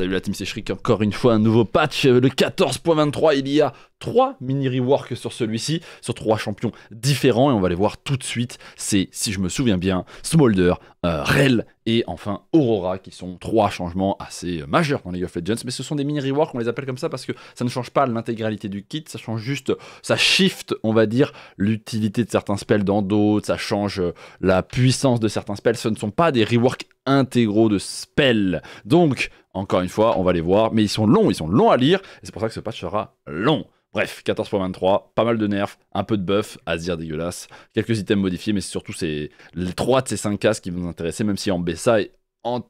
Salut la team, c'est Shrik encore une fois un nouveau patch, euh, le 14.23, il y a trois mini reworks sur celui-ci, sur trois champions différents, et on va les voir tout de suite, c'est, si je me souviens bien, Smolder, euh, Rel et enfin Aurora, qui sont trois changements assez euh, majeurs dans League of Legends, mais ce sont des mini reworks, on les appelle comme ça parce que ça ne change pas l'intégralité du kit, ça change juste, ça shift, on va dire, l'utilité de certains spells dans d'autres, ça change la puissance de certains spells, ce ne sont pas des reworks intégraux de spells, donc encore une fois, on va les voir, mais ils sont longs, ils sont longs à lire, et c'est pour ça que ce patch sera long. Bref, 14.23, pas mal de nerfs, un peu de buff, dire dégueulasse, quelques items modifiés, mais surtout c'est les 3 de ces 5 casques qui vont nous intéresser, même si en BSA et en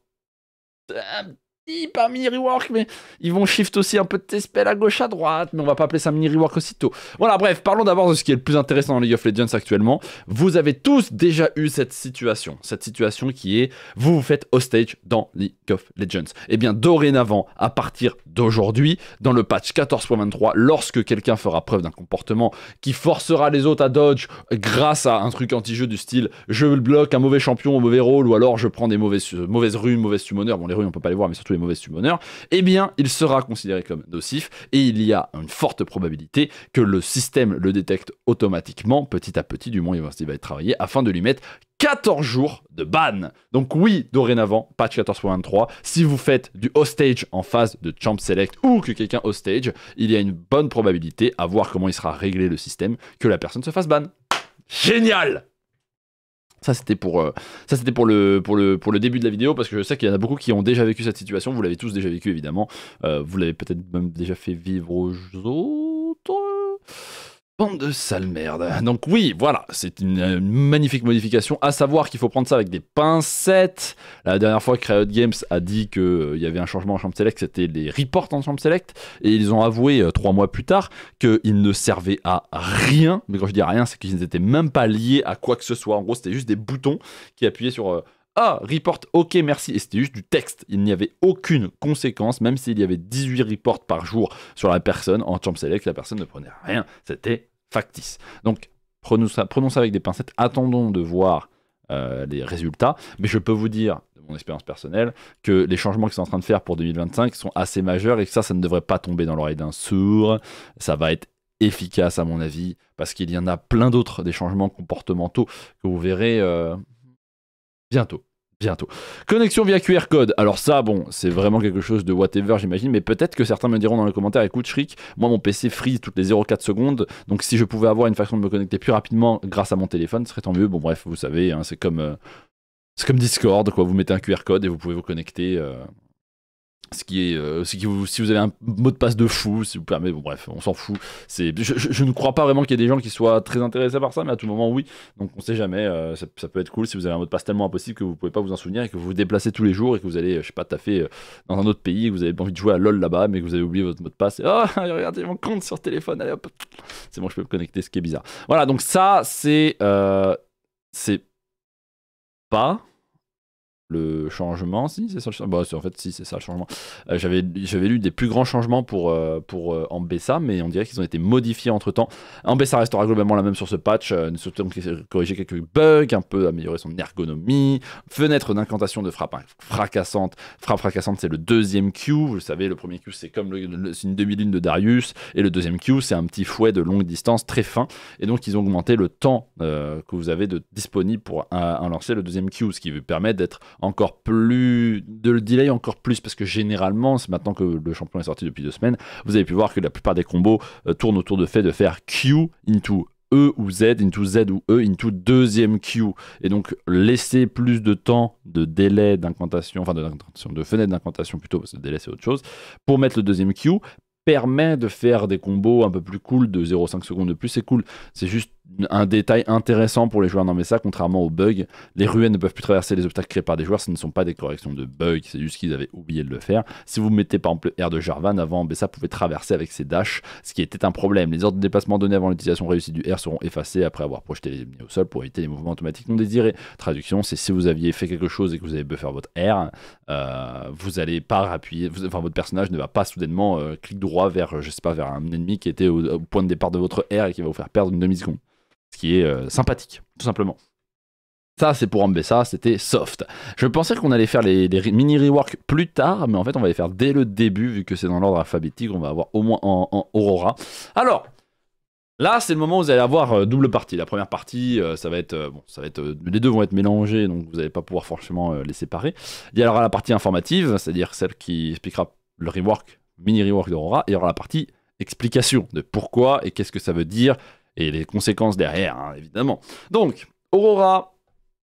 pas mini rework, mais ils vont shift aussi un peu de tes spells à gauche, à droite, mais on va pas appeler ça mini rework aussitôt. Voilà, bref, parlons d'abord de ce qui est le plus intéressant dans League of Legends actuellement. Vous avez tous déjà eu cette situation, cette situation qui est vous vous faites hostage dans League of Legends. Et eh bien, dorénavant, à partir d'aujourd'hui, dans le patch 14.23, lorsque quelqu'un fera preuve d'un comportement qui forcera les autres à dodge grâce à un truc anti-jeu du style je bloque un mauvais champion au mauvais rôle, ou alors je prends des mauvaises, mauvaises runes, mauvaises summoners, bon, les runes on peut pas les voir, mais surtout les mauvais summoner, eh bien, il sera considéré comme nocif et il y a une forte probabilité que le système le détecte automatiquement, petit à petit, du moins il va être travaillé, afin de lui mettre 14 jours de ban. Donc oui, dorénavant, patch 14.23, si vous faites du hostage en phase de champ select ou que quelqu'un hostage, il y a une bonne probabilité, à voir comment il sera réglé le système, que la personne se fasse ban. Génial ça c'était pour euh, ça c'était pour le pour le pour le début de la vidéo parce que je sais qu'il y en a beaucoup qui ont déjà vécu cette situation. Vous l'avez tous déjà vécu évidemment. Euh, vous l'avez peut-être même déjà fait vivre aux autres Bande de sale merde. Donc oui, voilà, c'est une, euh, magnifique modification. À savoir qu'il faut prendre ça avec des pincettes. La dernière fois, Riot Games a dit qu'il euh, y avait un changement en Champ Select, c'était les reports en Champ Select. Et ils ont avoué euh, trois mois plus tard qu'ils ne servaient à rien. Mais quand je dis rien, c'est qu'ils n'étaient même pas liés à quoi que ce soit. En gros, c'était juste des boutons qui appuyaient sur... ah, report, ok, merci. Et c'était juste du texte. Il n'y avait aucune conséquence, même s'il y avait 18 reports par jour sur la personne. En champ select, la personne ne prenait rien. C'était factice. Donc, prenons ça, avec des pincettes. Attendons de voir euh, les résultats. Mais je peux vous dire, de mon expérience personnelle, que les changements qu'ils sont en train de faire pour 2025 sont assez majeurs et que ça, ça ne devrait pas tomber dans l'oreille d'un sourd. Ça va être efficace, à mon avis, parce qu'il y en a plein d'autres des changements comportementaux que vous verrez euh, bientôt bientôt. Connexion via QR code. Alors ça, bon, c'est vraiment quelque chose de whatever, j'imagine, mais peut-être que certains me diront dans les commentaires, écoute Shriek, moi mon PC freeze toutes les 0,4 secondes, donc si je pouvais avoir une façon de me connecter plus rapidement grâce à mon téléphone, ce serait tant mieux. Bon bref, vous savez, hein, c'est comme... Euh, c'est comme Discord, quoi. Vous mettez un QR code et vous pouvez vous connecter. Euh, ce qui est euh, ce qui si vous avez un mot de passe de fou si vous permettez bon, bref on s'en fout c'est je, ne crois pas vraiment qu'il y ait des gens qui soient très intéressés par ça mais à tout moment oui donc on sait jamais euh, ça, peut être cool si vous avez un mot de passe tellement impossible que vous pouvez pas vous en souvenir et que vous vous déplacez tous les jours et que vous allez euh, je sais pas taffer dans un autre pays et que vous avez envie de jouer à lol là-bas mais que vous avez oublié votre mot de passe et, oh regardez mon compte sur téléphone allez hop c'est bon je peux me connecter ce qui est bizarre voilà donc ça c'est c'est pas le changement, si c'est ça le changement. Bah, en fait, si c'est ça le changement. Euh, j'avais, j'avais lu des plus grands changements pour, euh, pour euh, Ambessa, mais on dirait qu'ils ont été modifiés entre temps. Ambessa restera globalement la même sur ce patch, surtout corrigé quelques bugs, un peu améliorer son ergonomie, fenêtre d'incantation de frappe fracassante. Frappe fracassante, c'est le deuxième Q. Vous savez, le premier Q, c'est comme une demi-lune de Darius, et le deuxième Q, c'est un petit fouet de longue distance très fin. Et donc, ils ont augmenté le temps que vous avez de disponible pour un, lancer le deuxième Q, ce qui vous permet d'être encore plus de le delay encore plus parce que généralement c'est maintenant que le champion est sorti depuis deux semaines vous avez pu voir que la plupart des combos euh, tournent autour de fait de faire Q into E ou Z into Z ou E into deuxième Q. Et donc laisser plus de temps de délai d'incantation, enfin de, fenêtre d'incantation plutôt, parce que délai c'est autre chose, pour mettre le deuxième Q permet de faire des combos un peu plus cool de 0,5 secondes de plus, c'est cool. C'est juste un détail intéressant pour les joueurs dans Mesa, contrairement aux bugs, les ruées ne peuvent plus traverser les obstacles créés par des joueurs, ce ne sont pas des corrections de bugs, c'est juste qu'ils avaient oublié de le faire. Si vous mettez par exemple R de Jarvan, avant Bessa pouvait traverser avec ses dashs, ce qui était un problème. Les ordres de déplacement donnés avant l'utilisation réussie du R seront effacés après avoir projeté les ennemis au sol pour éviter les mouvements automatiques non désirés. Traduction, c'est si vous aviez fait quelque chose et que vous avez buffé votre R, euh, vous allez pas appuyer, enfin votre personnage ne va pas soudainement euh, clic droit vers, euh, je sais pas, vers un ennemi qui était au, au point de départ de votre R et qui va vous faire perdre une demi-seconde ce qui est euh, sympathique, tout simplement. Ça, c'est pour ça c'était soft. Je pensais qu'on allait faire les, mini rework plus tard, mais en fait, on va les faire dès le début, vu que c'est dans l'ordre alphabétique, on va avoir au moins en, Aurora. Alors, Là, c'est le moment où vous allez avoir euh, double partie. La première partie, euh, ça va être bon, ça va être les deux vont être mélangés, donc vous n'allez pas pouvoir forcément les séparer. Il y aura la partie informative, c'est-à-dire celle qui expliquera le rework, mini rework d'Aurora, et il y aura la partie explication de pourquoi et qu'est-ce que ça veut dire, et les conséquences derrière, hein, évidemment. Donc, Aurora,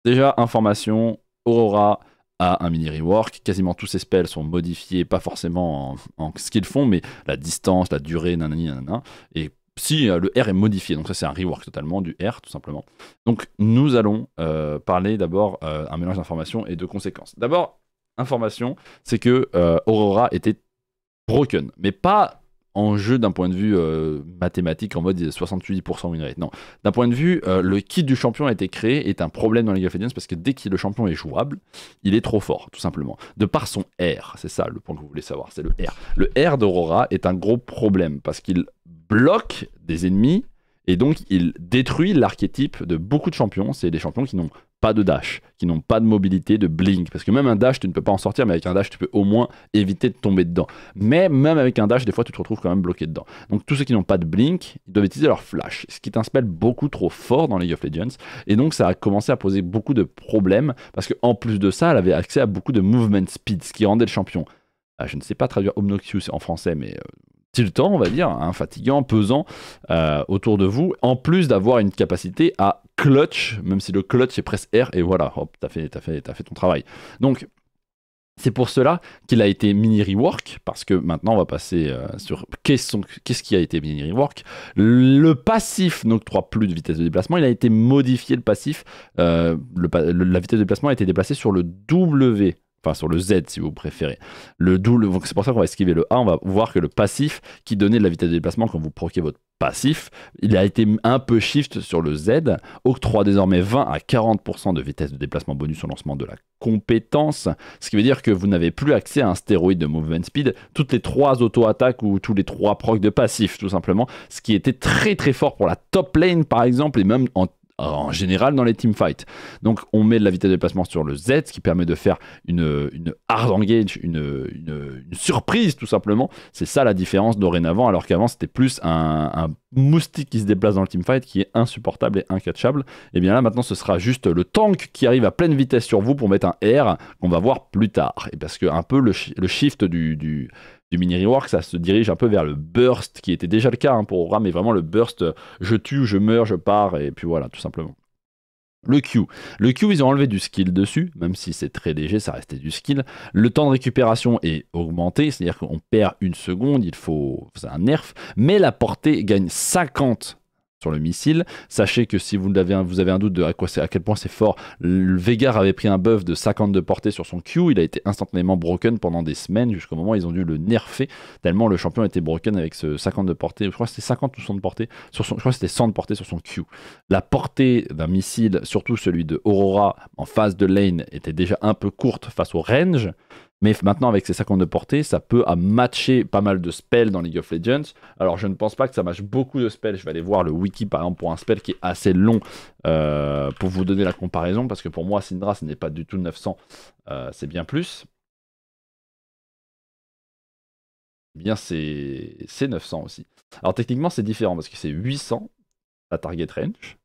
déjà information, Aurora a un mini rework, quasiment tous ses spells sont modifiés, pas forcément en, ce qu'ils font, mais la distance, la durée, nanani, nanana, et si euh, le R est modifié, donc ça c'est un rework totalement du R tout simplement. Donc nous allons euh, parler d'abord d'un euh, un mélange d'informations et de conséquences. D'abord, information, c'est que Aurora était broken, mais pas en jeu d'un point de vue euh, mathématique en mode 68% win rate. Non, d'un point de vue, euh, le kit du champion a été créé est un problème dans League of Legends parce que dès que le champion est jouable, il est trop fort, tout simplement. De par son R, c'est ça le point que vous voulez savoir, c'est le R. Le R d'Aurora est un gros problème parce qu'il bloque des ennemis et donc, il détruit l'archétype de beaucoup de champions. C'est des champions qui n'ont pas de dash, qui n'ont pas de mobilité, de blink. Parce que même un dash, tu ne peux pas en sortir, mais avec un dash, tu peux au moins éviter de tomber dedans. Mais même avec un dash, des fois, tu te retrouves quand même bloqué dedans. Donc, tous ceux qui n'ont pas de blink, ils doivent utiliser leur flash, ce qui t'inspire beaucoup trop fort dans League of Legends. Et donc, ça a commencé à poser beaucoup de problèmes, parce qu'en plus de ça, elle avait accès à beaucoup de movement speed, ce qui rendait le champion. Ah, je ne sais pas traduire obnoxious en français, mais euh, le temps on va dire, hein, fatigant, pesant euh, autour de vous, en plus d'avoir une capacité à clutch, même si le clutch est presque R, et voilà, hop, t'as fait, as fait, as fait ton travail. Donc, c'est pour cela qu'il a été mini rework, parce que maintenant on va passer euh, sur qu'est-ce qui a été mini rework. Le passif n'octroie plus de vitesse de déplacement, il a été modifié le passif. Euh, la vitesse de déplacement a été déplacée sur le W sur le Z si vous préférez. Le double, c'est pour ça qu'on va esquiver le A, on va voir que le passif qui donnait de la vitesse de déplacement quand vous proquez votre passif, il a été un peu shift sur le Z, octroie désormais 20 à 40% de vitesse de déplacement bonus au lancement de la compétence, ce qui veut dire que vous n'avez plus accès à un stéroïde de movement speed toutes les trois auto-attaques ou tous les trois procs de passif tout simplement, ce qui était très très fort pour la top lane par exemple et même en euh, en général dans les teamfights. Donc on met de la vitesse de déplacement sur le Z, ce qui permet de faire une, hard engage, une, surprise tout simplement. C'est ça la différence dorénavant, alors qu'avant c'était plus un, moustique qui se déplace dans le teamfight qui est insupportable et incatchable. Et eh bien là maintenant ce sera juste le tank qui arrive à pleine vitesse sur vous pour mettre un R qu'on va voir plus tard. Et parce que un peu le, le shift du, du mini rework, ça se dirige un peu vers le burst qui était déjà le cas hein, pour Aura, mais vraiment le burst, euh, je tue, je meurs, je pars, et puis voilà, tout simplement. Le Q. Le Q, ils ont enlevé du skill dessus, même si c'est très léger, ça restait du skill. Le temps de récupération est augmenté, c'est-à-dire qu'on perd une seconde, il faut. un nerf, mais la portée gagne 50 le missile. Sachez que si vous avez, un doute de à, quel point c'est fort, le Vegar avait pris un buff de 50 de portée sur son Q, il a été instantanément broken pendant des semaines jusqu'au moment où ils ont dû le nerfer tellement le champion était broken avec ce 50 de portée, je crois que c'était 50 ou 100 de portée, sur son, je crois c'était 100 de portée sur son Q. La portée d'un missile, surtout celui de Aurora en phase de lane, était déjà un peu courte face au range. Mais maintenant, avec ses 52 portées, ça peut matcher pas mal de spells dans League of Legends. Alors, je ne pense pas que ça matche beaucoup de spells. Je vais aller voir le wiki, par exemple, pour un spell qui est assez long euh, pour vous donner la comparaison. Parce que pour moi, Syndra, ce n'est pas du tout 900. Euh, c'est bien plus. Eh bien, c'est 900 aussi. Alors, techniquement, c'est différent parce que c'est 800 à target range.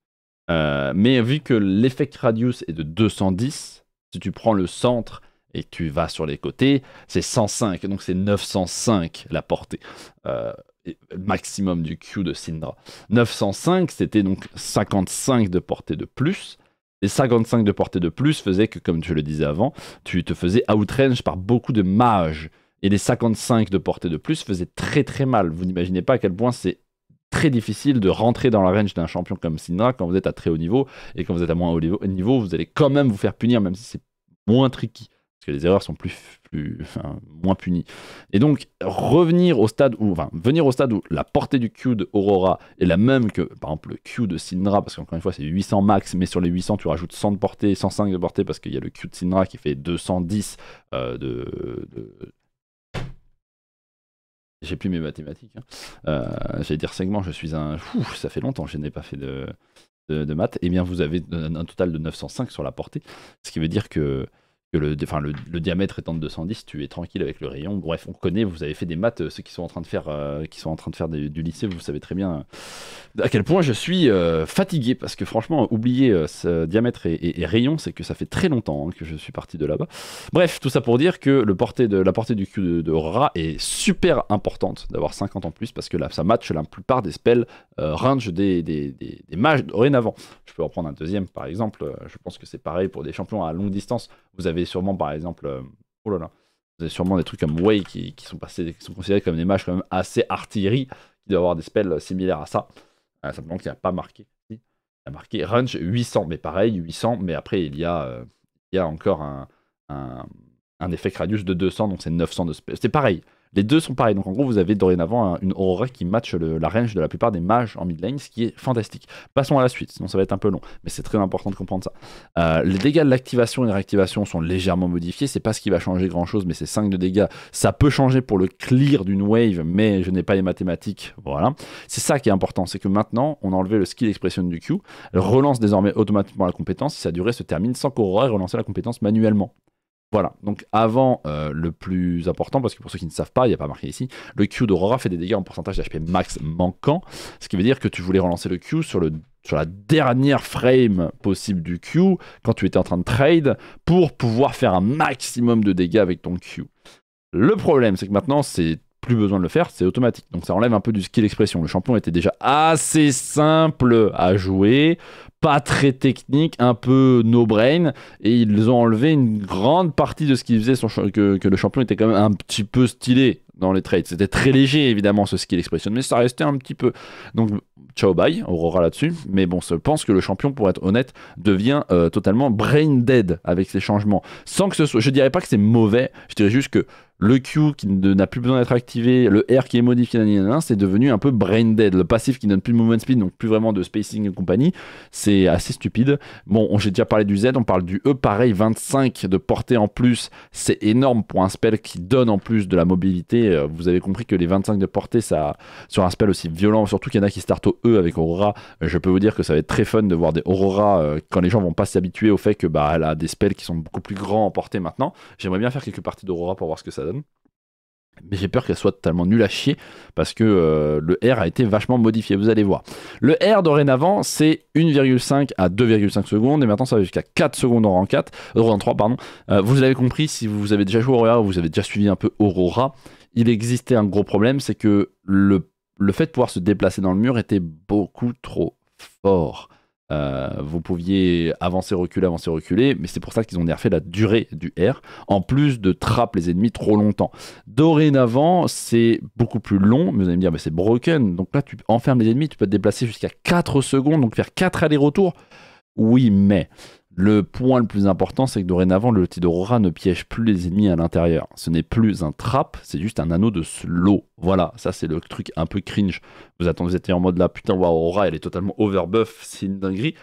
Euh, mais vu que l'effect radius est de 210, si tu prends le centre et tu vas sur les côtés, c'est 105, donc c'est 905 la portée. Euh, maximum du Q de Syndra. 905, c'était donc 55 de portée de plus. Et 55 de portée de plus faisait que, comme tu le disais avant, tu te faisais outrange par beaucoup de mages. Et les 55 de portée de plus faisaient très très mal. Vous n'imaginez pas à quel point c'est très difficile de rentrer dans la range d'un champion comme Syndra quand vous êtes à très haut niveau. Et quand vous êtes à moins haut niveau, vous allez quand même vous faire punir, même si c'est moins tricky parce que les erreurs sont plus, plus moins punies. Et donc revenir au stade où, venir au stade où la portée du Q de Aurora est la même que, par exemple, le Q de Syndra, parce qu'encore une fois c'est 800 max, mais sur les 800 tu rajoutes 100 de portée, 105 de portée, parce qu'il y a le Q de Syndra qui fait 210 euh, de, j'ai plus mes mathématiques. Hein. Euh, j'allais dire segment, je suis un. ça fait longtemps que je n'ai pas fait de, de, maths. Eh bien, vous avez un, un total de 905 sur la portée, ce qui veut dire que que le, enfin, le, diamètre étant de 210, tu es tranquille avec le rayon. Bref, on connaît, vous avez fait des maths, euh, ceux qui sont en train de faire, euh, qui sont en train de faire du lycée, vous savez très bien euh, à quel point je suis fatigué, parce que franchement, oublier ce diamètre et, rayon, c'est que ça fait très longtemps hein, que je suis parti de là-bas. Bref, tout ça pour dire que la portée du cul de, rat est super importante, d'avoir 50 en plus, parce que là, ça match la plupart des spells range des, des, des mages dorénavant. Je peux en prendre un deuxième, par exemple, je pense que c'est pareil pour des champions à longue distance, vous avez sûrement, par exemple, euh, oh là là, vous avez sûrement des trucs comme Way qui, sont, passés, qui sont considérés comme des matchs quand même assez artillerie, qui doivent avoir des spells similaires à ça. Euh, simplement qu'il n'y a pas marqué. Il a marqué Runge 800, mais pareil, 800, mais après il y a, euh, il y a encore un, un, un effet radius de 200, donc c'est 900 de spells. C'est pareil, les deux sont pareils. Donc en gros, vous avez dorénavant une Aurora qui match la range de la plupart des mages en mid lane, ce qui est fantastique. Passons à la suite, sinon ça va être un peu long, mais c'est très important de comprendre ça. Euh, les dégâts de l'activation et de la réactivation sont légèrement modifiés. C'est pas ce qui va changer grand chose, mais c'est 5 de dégâts. Ça peut changer pour le clear d'une wave, mais je n'ai pas les mathématiques. Voilà. C'est ça qui est important, c'est que maintenant, on a enlevé le skill expression du Q. relance désormais automatiquement la compétence si sa durée se termine sans qu'Aurora ait la compétence manuellement. Voilà, donc avant euh, le plus important, parce que pour ceux qui ne savent pas, il n'y a pas marqué ici, le Q d'Aurora fait des dégâts en pourcentage d'HP max manquant, ce qui veut dire que tu voulais relancer le Q sur, le, sur la dernière frame possible du Q quand tu étais en train de trade pour pouvoir faire un maximum de dégâts avec ton Q. Le problème, c'est que maintenant, c'est plus besoin de le faire, c'est automatique. Donc ça enlève un peu du skill expression. Le champion était déjà assez simple à jouer pas très technique, un peu no brain, et ils ont enlevé une grande partie de ce qu'ils faisaient, que, le champion était quand même un petit peu stylé dans les trades. C'était très léger évidemment ce skill expression, mais ça restait un petit peu. Donc ciao bye, Aurora là-dessus. Mais bon, je pense que le champion, pour être honnête, devient euh, totalement brain dead avec ces changements. Sans que ce soit, je dirais pas que c'est mauvais, je dirais juste que le Q qui n'a plus besoin d'être activé, le R qui est modifié, c'est devenu un peu brain dead. Le passif qui donne plus de movement speed, donc plus vraiment de spacing et compagnie, c'est assez stupide. Bon, j'ai déjà parlé du Z, on parle du E, pareil, 25 de portée en plus, c'est énorme pour un spell qui donne en plus de la mobilité. Euh, vous avez compris que les 25 de portée, ça, sur un spell aussi violent, surtout qu'il y en a qui startent eux e avec Aurora. Euh, je peux vous dire que ça va être très fun de voir des Aurora euh, quand les gens vont pas s'habituer au fait que bah, elle a des spells qui sont beaucoup plus grands en portée maintenant. J'aimerais bien faire quelques parties d'Aurora pour voir ce que ça donne. Mais j'ai peur qu'elle soit totalement nulle à chier parce que euh, le R a été vachement modifié, vous allez voir. Le R dorénavant, c'est 1,5 à 2,5 secondes et maintenant ça va jusqu'à 4 secondes en rang 4, en 3, pardon. vous avez compris, si vous avez déjà joué Aurora ou vous avez déjà suivi un peu Aurora, il existait un gros problème, c'est que le le fait de pouvoir se déplacer dans le mur était beaucoup trop fort. Euh, vous pouviez avancer, reculer, avancer, reculer, mais c'est pour ça qu'ils ont nerfé la durée du R, en plus de trapper les ennemis trop longtemps. Dorénavant, c'est beaucoup plus long, mais vous allez me dire, mais c'est broken, donc là tu enfermes les ennemis, tu peux te déplacer jusqu'à 4 secondes, donc faire 4 allers-retours. Oui, mais le point le plus important, c'est que dorénavant, le d'Aurora ne piège plus les ennemis à l'intérieur. Ce n'est plus un trap, c'est juste un anneau de slow. Voilà, ça c'est le truc un peu cringe. Vous attendez, vous étiez en mode là, putain, waouh, Aurora, elle est totalement overbuff, c'est une dinguerie.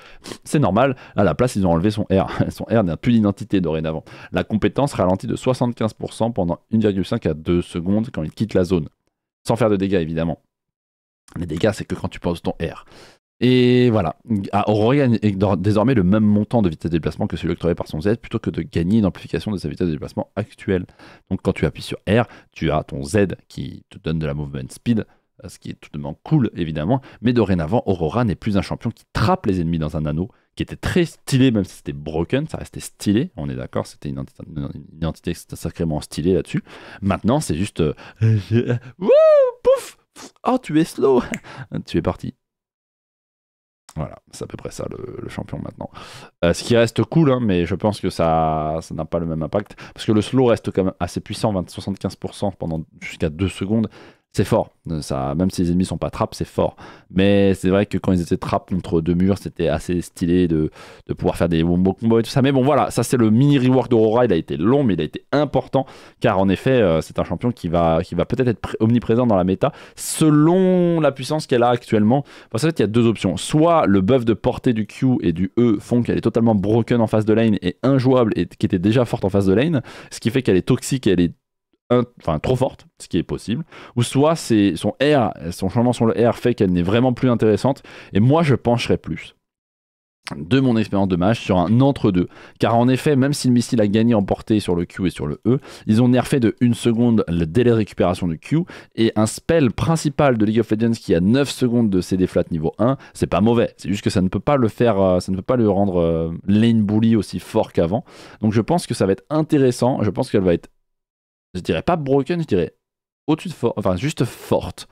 C'est normal, à la place, ils ont enlevé son R. son R n'a plus d'identité dorénavant. La compétence ralentit de 75% pendant 1,5 à 2 secondes quand il quitte la zone. Sans faire de dégâts, évidemment. Les dégâts, c'est que quand tu poses ton R. Et voilà, Aurora gagne désormais le même montant de vitesse de déplacement que celui octroyé par son Z plutôt que de gagner une amplification de sa vitesse de déplacement actuelle. Donc quand tu appuies sur R, tu as ton Z qui te donne de la movement speed, euh, ce qui est tout de même cool évidemment, mais dorénavant Aurora n'est plus un champion qui trappe les ennemis dans un anneau, qui était très stylé même si c'était broken, ça restait stylé, on est d'accord, c'était une identité, sacrément stylée là-dessus. Maintenant c'est juste... Euh, Wouh, pouf Oh tu es slow Tu es parti. Voilà, c'est à peu près ça le, champion maintenant. Euh, ce qui reste cool, hein, mais je pense que ça n'a pas le même impact. Parce que le slow reste quand même assez puissant, 20, 75% pendant jusqu'à 2 secondes c'est fort. Euh, ça, même si les ennemis sont pas trappes, c'est fort. Mais c'est vrai que quand ils étaient trappes contre deux murs, c'était assez stylé de, pouvoir faire des combo combos et tout ça. Mais bon, voilà, ça c'est le mini rework d'Aurora. Il a été long, mais il a été important car en effet, euh, c'est un champion qui va, qui va peut-être être omniprésent dans la méta selon la puissance qu'elle a actuellement. Parce fait, il y a deux options. Soit le buff de portée du Q et du E font qu'elle est totalement broken en face de lane et injouable et qui était déjà forte en face de lane, ce qui fait qu'elle est toxique et elle est enfin trop forte, ce qui est possible, ou soit c'est son R, son changement sur le R fait qu'elle n'est vraiment plus intéressante, et moi je pencherais plus de mon expérience de match sur un entre-deux. Car en effet, même si le missile a gagné en portée sur le Q et sur le E, ils ont nerfé de 1 seconde le délai de récupération du Q, et un spell principal de League of Legends qui a 9 secondes de CD flat niveau 1, c'est pas mauvais, c'est juste que ça ne peut pas le faire, euh, ça ne peut pas le rendre euh, lane bully aussi fort qu'avant. Donc je pense que ça va être intéressant, je pense qu'elle va être je dirais pas broken, je dirais au-dessus de fort, enfin juste forte.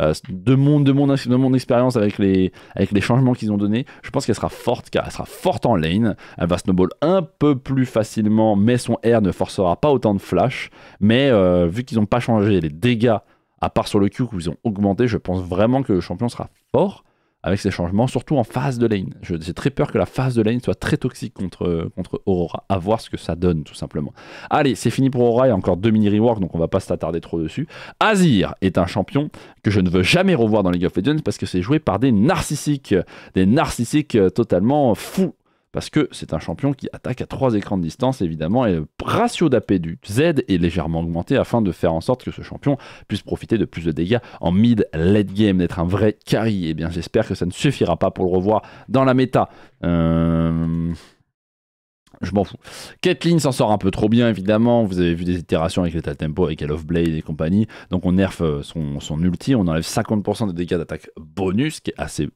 Euh, de, mon, mon expérience avec les, avec les changements qu'ils ont donnés, je pense qu'elle sera forte, car elle sera forte en lane. Elle va snowball un peu plus facilement, mais son air ne forcera pas autant de flash. Mais euh, vu qu'ils n'ont pas changé les dégâts, à part sur le Q qu'ils ont augmenté, je pense vraiment que le champion sera fort avec ces changements, surtout en phase de lane. J'ai très peur que la phase de lane soit très toxique contre, contre Aurora. À voir ce que ça donne, tout simplement. Allez, c'est fini pour Aurora. Il y a encore deux mini reworks, donc on va pas s'attarder trop dessus. Azir est un champion que je ne veux jamais revoir dans League of Legends parce que c'est joué par des narcissiques. Des narcissiques euh, totalement fous parce que c'est un champion qui attaque à trois écrans de distance, évidemment, et le ratio d'AP du Z est légèrement augmenté afin de faire en sorte que ce champion puisse profiter de plus de dégâts en mid late game, d'être un vrai carry. Et eh bien, j'espère que ça ne suffira pas pour le revoir dans la méta. Euh, je m'en fous. Caitlyn s'en sort un peu trop bien, évidemment. Vous avez vu des itérations avec l'état tempo, avec Hell of Blade et compagnie. Donc on nerf euh, son, son ulti, on enlève 50% de dégâts d'attaque bonus, qui est assez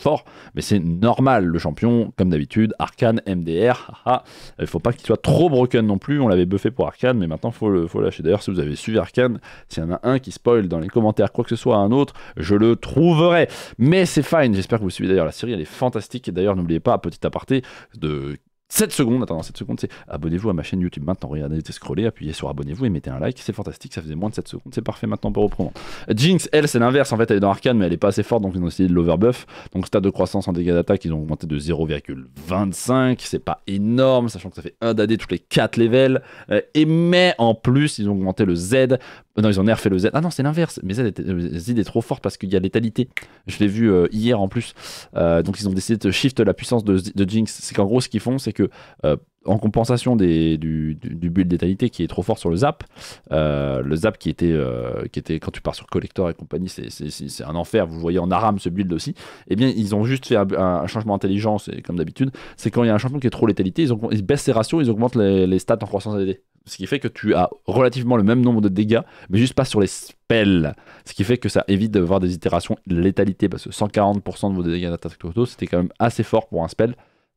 fort, mais c'est normal. Le champion, comme d'habitude, Arcane, MDR, haha, il faut pas qu'il soit trop broken non plus. On l'avait buffé pour Arcane, mais maintenant faut le faut lâcher. D'ailleurs, si vous avez suivi Arcane, s'il y en a un qui spoil dans les commentaires quoi que ce soit un autre, je le trouverai. Mais c'est fine. J'espère que vous suivez d'ailleurs la série, elle est fantastique. Et d'ailleurs, n'oubliez pas, petit aparté, de 7 secondes, attends, 7 secondes, c'est abonnez-vous à ma chaîne YouTube maintenant, regardez, scrollez, appuyez sur abonnez-vous et mettez un like, c'est fantastique, ça faisait moins de 7 secondes, c'est parfait maintenant pour reprendre. Jinx, elle, c'est l'inverse, en fait, elle est dans Arcane, mais elle est pas assez forte, donc ils ont essayé de l'overbuff. Donc, stade de croissance en dégâts d'attaque, ils ont augmenté de 0,25, c'est pas énorme, sachant que ça fait 1 d'AD tous les 4 levels. Euh, et mais en plus, ils ont augmenté le Z, non, ils ont nerfé le Z, ah non, c'est l'inverse, mais Z euh, est trop forte parce qu'il y a létalité, je l'ai vu euh, hier en plus. donc, ils ont décidé de shift la puissance de, de Jinx, c'est qu'en gros, ce qu'ils font, c'est que euh, en compensation des, du, du, build d'étalité qui est trop fort sur le zap, euh, le zap qui était, euh, qui était quand tu pars sur collector et compagnie, c'est un enfer. Vous voyez en arame ce build aussi. Eh bien, ils ont juste fait un, changement intelligent, comme d'habitude. C'est quand il y a un changement qui est trop létalité, ils, baissent ses ratios, ils augmentent les, stats en croissance AD. Ce qui fait que tu as relativement le même nombre de dégâts, mais juste pas sur les spells. Ce qui fait que ça évite d'avoir des itérations létalité, parce que 140% de vos dégâts d'attaque auto, c'était quand même assez fort pour un spell.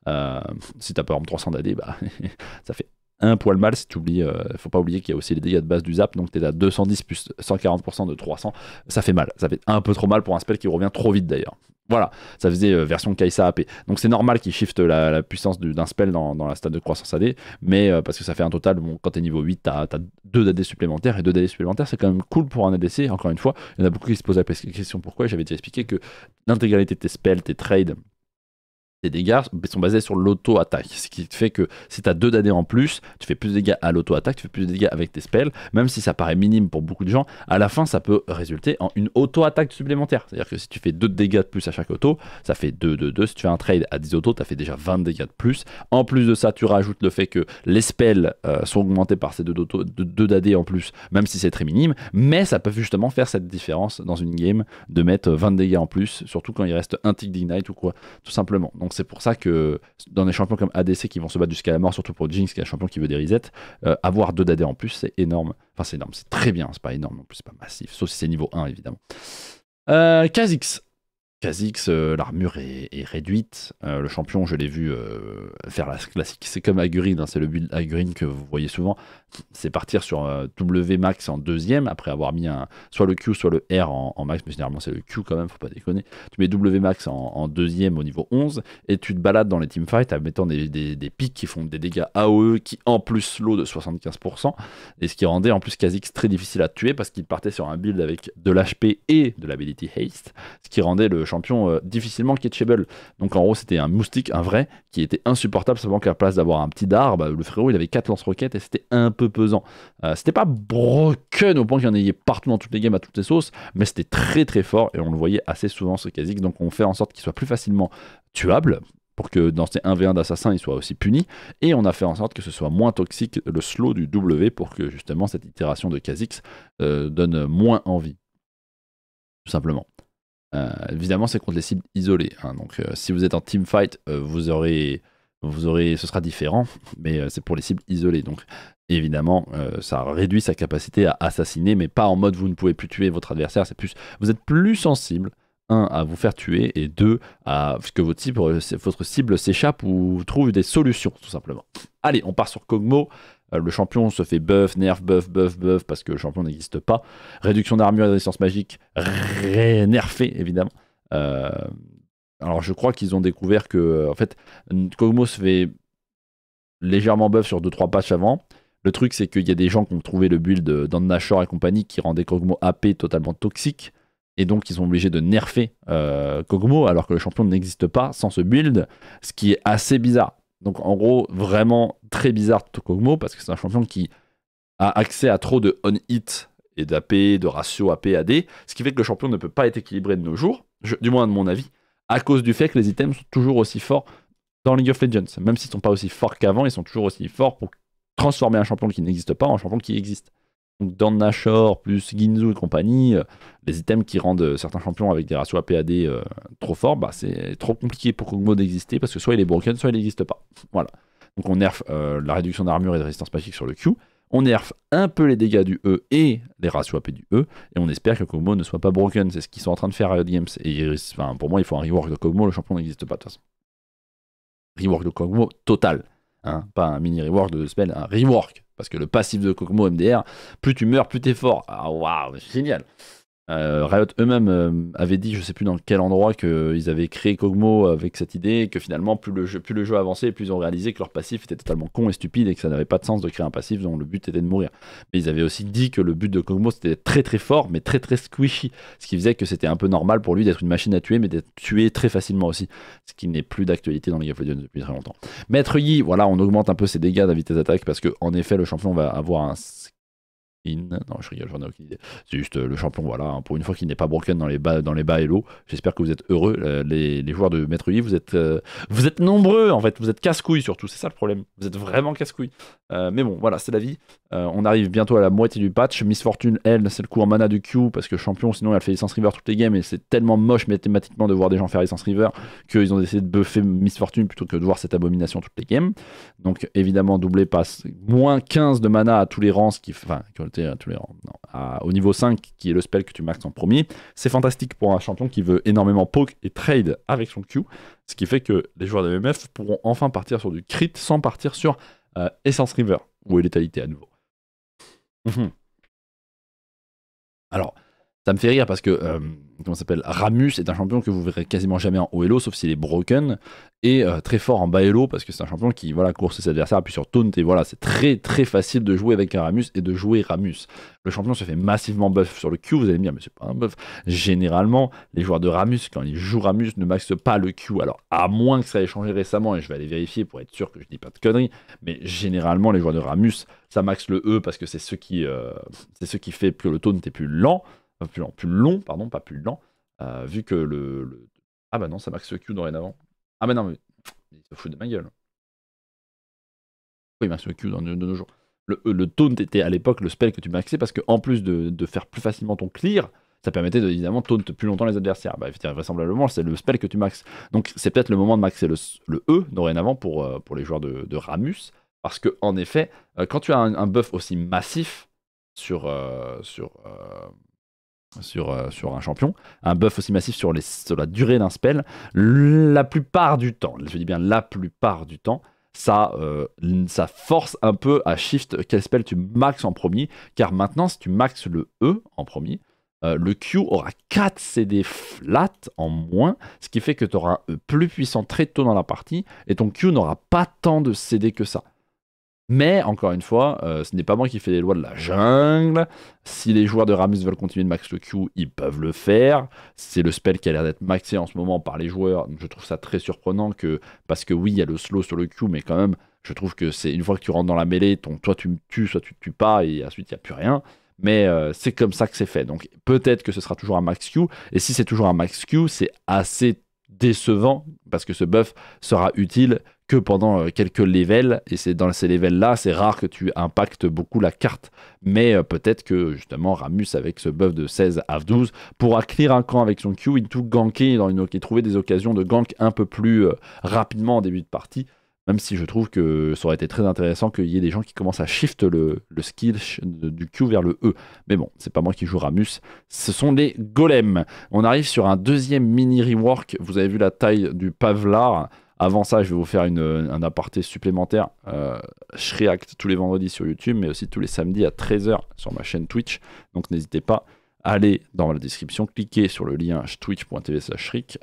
Euh, si t'as par exemple 300 d'AD, bah, ça fait un poil mal si tu oublies. Euh, faut pas oublier qu'il y a aussi les dégâts de base du zap, donc t'es à 210 plus 140% de 300. Ça fait mal, ça fait un peu trop mal pour un spell qui revient trop vite d'ailleurs. Voilà, ça faisait euh, version Kaisa AP. Donc c'est normal qu'il shift la, puissance d'un spell dans, la stade de croissance AD, mais parce que ça fait un total, bon, quand t'es niveau 8, t'as 2 d'AD supplémentaires, et 2 d'AD supplémentaires, c'est quand même cool pour un ADC, encore une fois. Il y en a beaucoup qui se posent la question pourquoi, j'avais déjà expliqué que l'intégralité de tes spells, tes trades, dégâts sont basés sur l'auto-attaque. Ce qui fait que si tu as deux d'années en plus, tu fais plus de dégâts à l'auto-attaque, tu fais plus de dégâts avec tes spells, même si ça paraît minime pour beaucoup de gens, à la fin ça peut résulter en une auto-attaque supplémentaire. C'est-à-dire que si tu fais deux dégâts de plus à chaque auto, ça fait 2, 2, 2. Si tu fais un trade à 10 autos, tu as fait déjà 20 dégâts de plus. En plus de ça, tu rajoutes le fait que les spells euh, sont augmentés par ces deux d'AD en plus, même si c'est très minime, mais ça peut justement faire cette différence dans une game de mettre 20 dégâts en plus, surtout quand il reste un tick d'ignite ou quoi, tout simplement. Donc c'est pour ça que dans des champions comme ADC qui vont se battre jusqu'à la mort, surtout pour Jinx qui est un champion qui veut des resets, euh, avoir deux d'AD en plus, c'est énorme. Enfin, c'est énorme, c'est très bien, c'est pas énorme, non plus, c'est pas massif, sauf si c'est niveau 1 évidemment. Euh, Kha'Zix, euh, l'armure est, réduite. Euh, le champion, je l'ai vu euh, faire la classique. C'est comme Agurine, hein, c'est le build Agurine que vous voyez souvent. C'est partir sur W max en deuxième, après avoir mis un, soit le Q, soit le R en, max. Mais généralement, c'est le Q quand même, faut pas déconner. Tu mets W max en, deuxième au niveau 11 et tu te balades dans les teamfights en mettant des, pics qui font des dégâts AOE qui en plus slow de 75% et ce qui rendait en plus Kha'Zix très difficile à tuer parce qu'il partait sur un build avec de l'HP et de l'ability haste, ce qui rendait le champion euh, difficilement catchable. Donc en gros, c'était un moustique, un vrai, qui était insupportable, simplement qu'à la place d'avoir un petit dard, bah, le frérot, il avait quatre lance-roquettes et c'était un peu pesant. Euh, c'était pas broken au point qu'il y en ait partout dans toutes les games, à toutes les sauces, mais c'était très très fort et on le voyait assez souvent ce Casique. Donc on fait en sorte qu'il soit plus facilement tuable, pour que dans ces 1v1 d'assassin il soit aussi puni. Et on a fait en sorte que ce soit moins toxique le slow du W pour que justement cette itération de Kha'Zix euh, donne moins envie. Tout simplement. Euh, évidemment, c'est contre les cibles isolées. Hein. donc, euh, si vous êtes en team fight, euh, vous aurez, vous aurez, ce sera différent, mais c'est pour les cibles isolées. Donc, évidemment, ça réduit sa capacité à assassiner, mais pas en mode vous ne pouvez plus tuer votre adversaire. C'est plus, vous êtes plus sensible. Un, à vous faire tuer et deux, à ce que votre cible, votre cible s'échappe ou trouve des solutions, tout simplement. Allez, on part sur Kogmo. Euh, le champion se fait buff, nerf, buff, buff, buff, parce que le champion n'existe pas. Réduction d'armure et de résistance magique, nerfé évidemment. Euh, alors je crois qu'ils ont découvert que, euh, en fait, Kog'Maw se fait légèrement buff sur 2-3 patchs avant. Le truc, c'est qu'il y a des gens qui ont trouvé le build d'Annachor et compagnie qui rendait Kogmo AP totalement toxique. Et donc, ils sont obligés de nerfer euh, alors que le champion n'existe pas sans ce build, ce qui est assez bizarre. Donc en gros, vraiment très bizarre Tokogmo parce que c'est un champion qui a accès à trop de on-hit et d'AP, de ratio AP AD, ce qui fait que le champion ne peut pas être équilibré de nos jours, du moins de mon avis, à cause du fait que les items sont toujours aussi forts dans League of Legends. Même s'ils ne sont pas aussi forts qu'avant, ils sont toujours aussi forts pour transformer un champion qui n'existe pas en champion qui existe. Donc dans Nashor plus Ginzu et compagnie, euh, les items qui rendent euh, certains champions avec des ratios APAD euh, trop forts, bah, c'est trop compliqué pour Kogmo d'exister parce que soit il est broken, soit il n'existe pas. Voilà. Donc on nerf la réduction d'armure et de résistance magique sur le Q, on nerf un peu les dégâts du E et les ratios AP du E, et on espère que Kogmo ne soit pas broken, c'est ce qu'ils sont en train de faire à Riot Games. Et pour moi, il faut un rework de Kogmo, le champion n'existe pas de toute façon. Rework de Kogmo total. Hein, pas un mini rework de spell, un rework. Parce que le passif de Kokomo MDR, plus tu meurs, plus t'es fort. Ah, waouh, c'est génial. Euh, Riot eux-mêmes euh, avaient dit, je sais plus dans quel endroit, qu'ils avaient créé Kogmo avec cette idée, que finalement, plus le, jeu, plus le jeu avançait, plus ils ont réalisé que leur passif était totalement con et stupide, et que ça n'avait pas de sens de créer un passif dont le but était de mourir. Mais ils avaient aussi dit que le but de Kogmo, c'était très très fort, mais très très squishy, ce qui faisait que c'était un peu normal pour lui d'être une machine à tuer, mais d'être tué très facilement aussi, ce qui n'est plus d'actualité dans League of Legends depuis très longtemps. Maître Yi, voilà, on augmente un peu ses dégâts de d'attaque, parce que en effet, le champion va avoir un non, je rigole, aucune idée. C'est juste euh, le champion, voilà. Hein, pour une fois qu'il n'est pas broken dans les bas, dans les bas et l'eau, j'espère que vous êtes heureux. Euh, les, les, joueurs de Maître vous êtes, euh, vous êtes nombreux en fait. Vous êtes casse-couilles surtout, c'est ça le problème. Vous êtes vraiment casse-couilles. mais bon, voilà, c'est la vie. on arrive bientôt à la moitié du patch. Miss Fortune, elle, c'est le coup en mana du Q parce que champion, sinon elle fait Essence River toutes les games et c'est tellement moche mathématiquement de voir des gens faire Essence River qu'ils ont décidé de buffer Miss Fortune plutôt que de voir cette abomination toutes les games. Donc évidemment, doublé passe moins 15 de mana à tous les rangs, qui, enfin, au niveau 5, qui est le spell que tu marques en premier, c'est fantastique pour un champion qui veut énormément poke et trade avec son Q, ce qui fait que les joueurs de MF pourront enfin partir sur du crit sans partir sur euh, Essence River ou Létalité à nouveau. Mhm. Alors, ça me fait rire parce que euh, comment s'appelle Ramus est un champion que vous verrez quasiment jamais en haut elo sauf s'il est broken et euh, très fort en bas elo parce que c'est un champion qui voilà course ses adversaires puis sur taunt et voilà c'est très très facile de jouer avec un Ramus et de jouer Ramus. Le champion se fait massivement buff sur le Q vous allez me dire mais c'est pas un buff. Généralement les joueurs de Ramus quand ils jouent Ramus ne maxent pas le Q alors à moins que ça ait changé récemment et je vais aller vérifier pour être sûr que je dis pas de conneries mais généralement les joueurs de Ramus ça maxe le E parce que c'est ce qui euh, c'est ce qui fait que le taunt est plus lent plus, long, pardon, pas plus lent. Euh, vu que le, Ah bah non, ça max Q dorénavant. Ah bah non, mais il se fout de ma gueule. Oui, max Q dans, de, nos jours. Le, euh, le taunt était à l'époque le spell que tu maxais parce que en plus de, faire plus facilement ton clear, ça permettait de, évidemment taunt plus longtemps les adversaires. Bah, vraisemblablement, c'est le spell que tu maxes. Donc c'est peut-être le moment de maxer le, E dorénavant pour, euh, pour les joueurs de, Ramus. Parce que en effet, quand tu as un, buff aussi massif sur, sur euh, sur, un champion, un buff aussi massif sur, la durée d'un spell, la plupart du temps, je dis bien la plupart du temps, ça, euh, force un peu à shift quel spell tu maxes en premier, car maintenant, si tu maxes le E en premier, euh, le Q aura 4 CD flat en moins, ce qui fait que tu auras un E plus puissant très tôt dans la partie, et ton Q n'aura pas tant de CD que ça. Mais encore une fois, euh, ce n'est pas moi qui fais les lois de la jungle. Si les joueurs de Ramus veulent continuer de max le Q, ils peuvent le faire. C'est le spell qui a l'air d'être maxé en ce moment par les joueurs. je trouve ça très surprenant que, parce que oui, il y a le slow sur le Q, mais quand même, je trouve que c'est une fois que tu rentres dans la mêlée, ton, toi tu me tues, soit tu ne tues pas, et ensuite il n'y a plus rien. Mais euh, c'est comme ça que c'est fait. Donc peut-être que ce sera toujours un max Q. Et si c'est toujours un max Q, c'est assez décevant parce que ce buff sera utile que pendant euh, quelques levels et c'est dans ces levels là c'est rare que tu impactes beaucoup la carte mais euh, peut-être que justement Ramus avec ce buff de 16 à 12 pourra clear un camp avec son Q tout ganker dans une... et trouver des occasions de gank un peu plus euh, rapidement en début de partie même si je trouve que ça aurait été très intéressant qu'il y ait des gens qui commencent à shift le, skill du Q vers le E. Mais bon, c'est pas moi qui joue Ramus, ce sont les golems. On arrive sur un deuxième mini rework. Vous avez vu la taille du Pavlar. Avant ça, je vais vous faire un aparté supplémentaire. je euh, réacte tous les vendredis sur YouTube, mais aussi tous les samedis à 13h sur ma chaîne Twitch. Donc n'hésitez pas Allez dans la description, cliquez sur le lien twitch.tv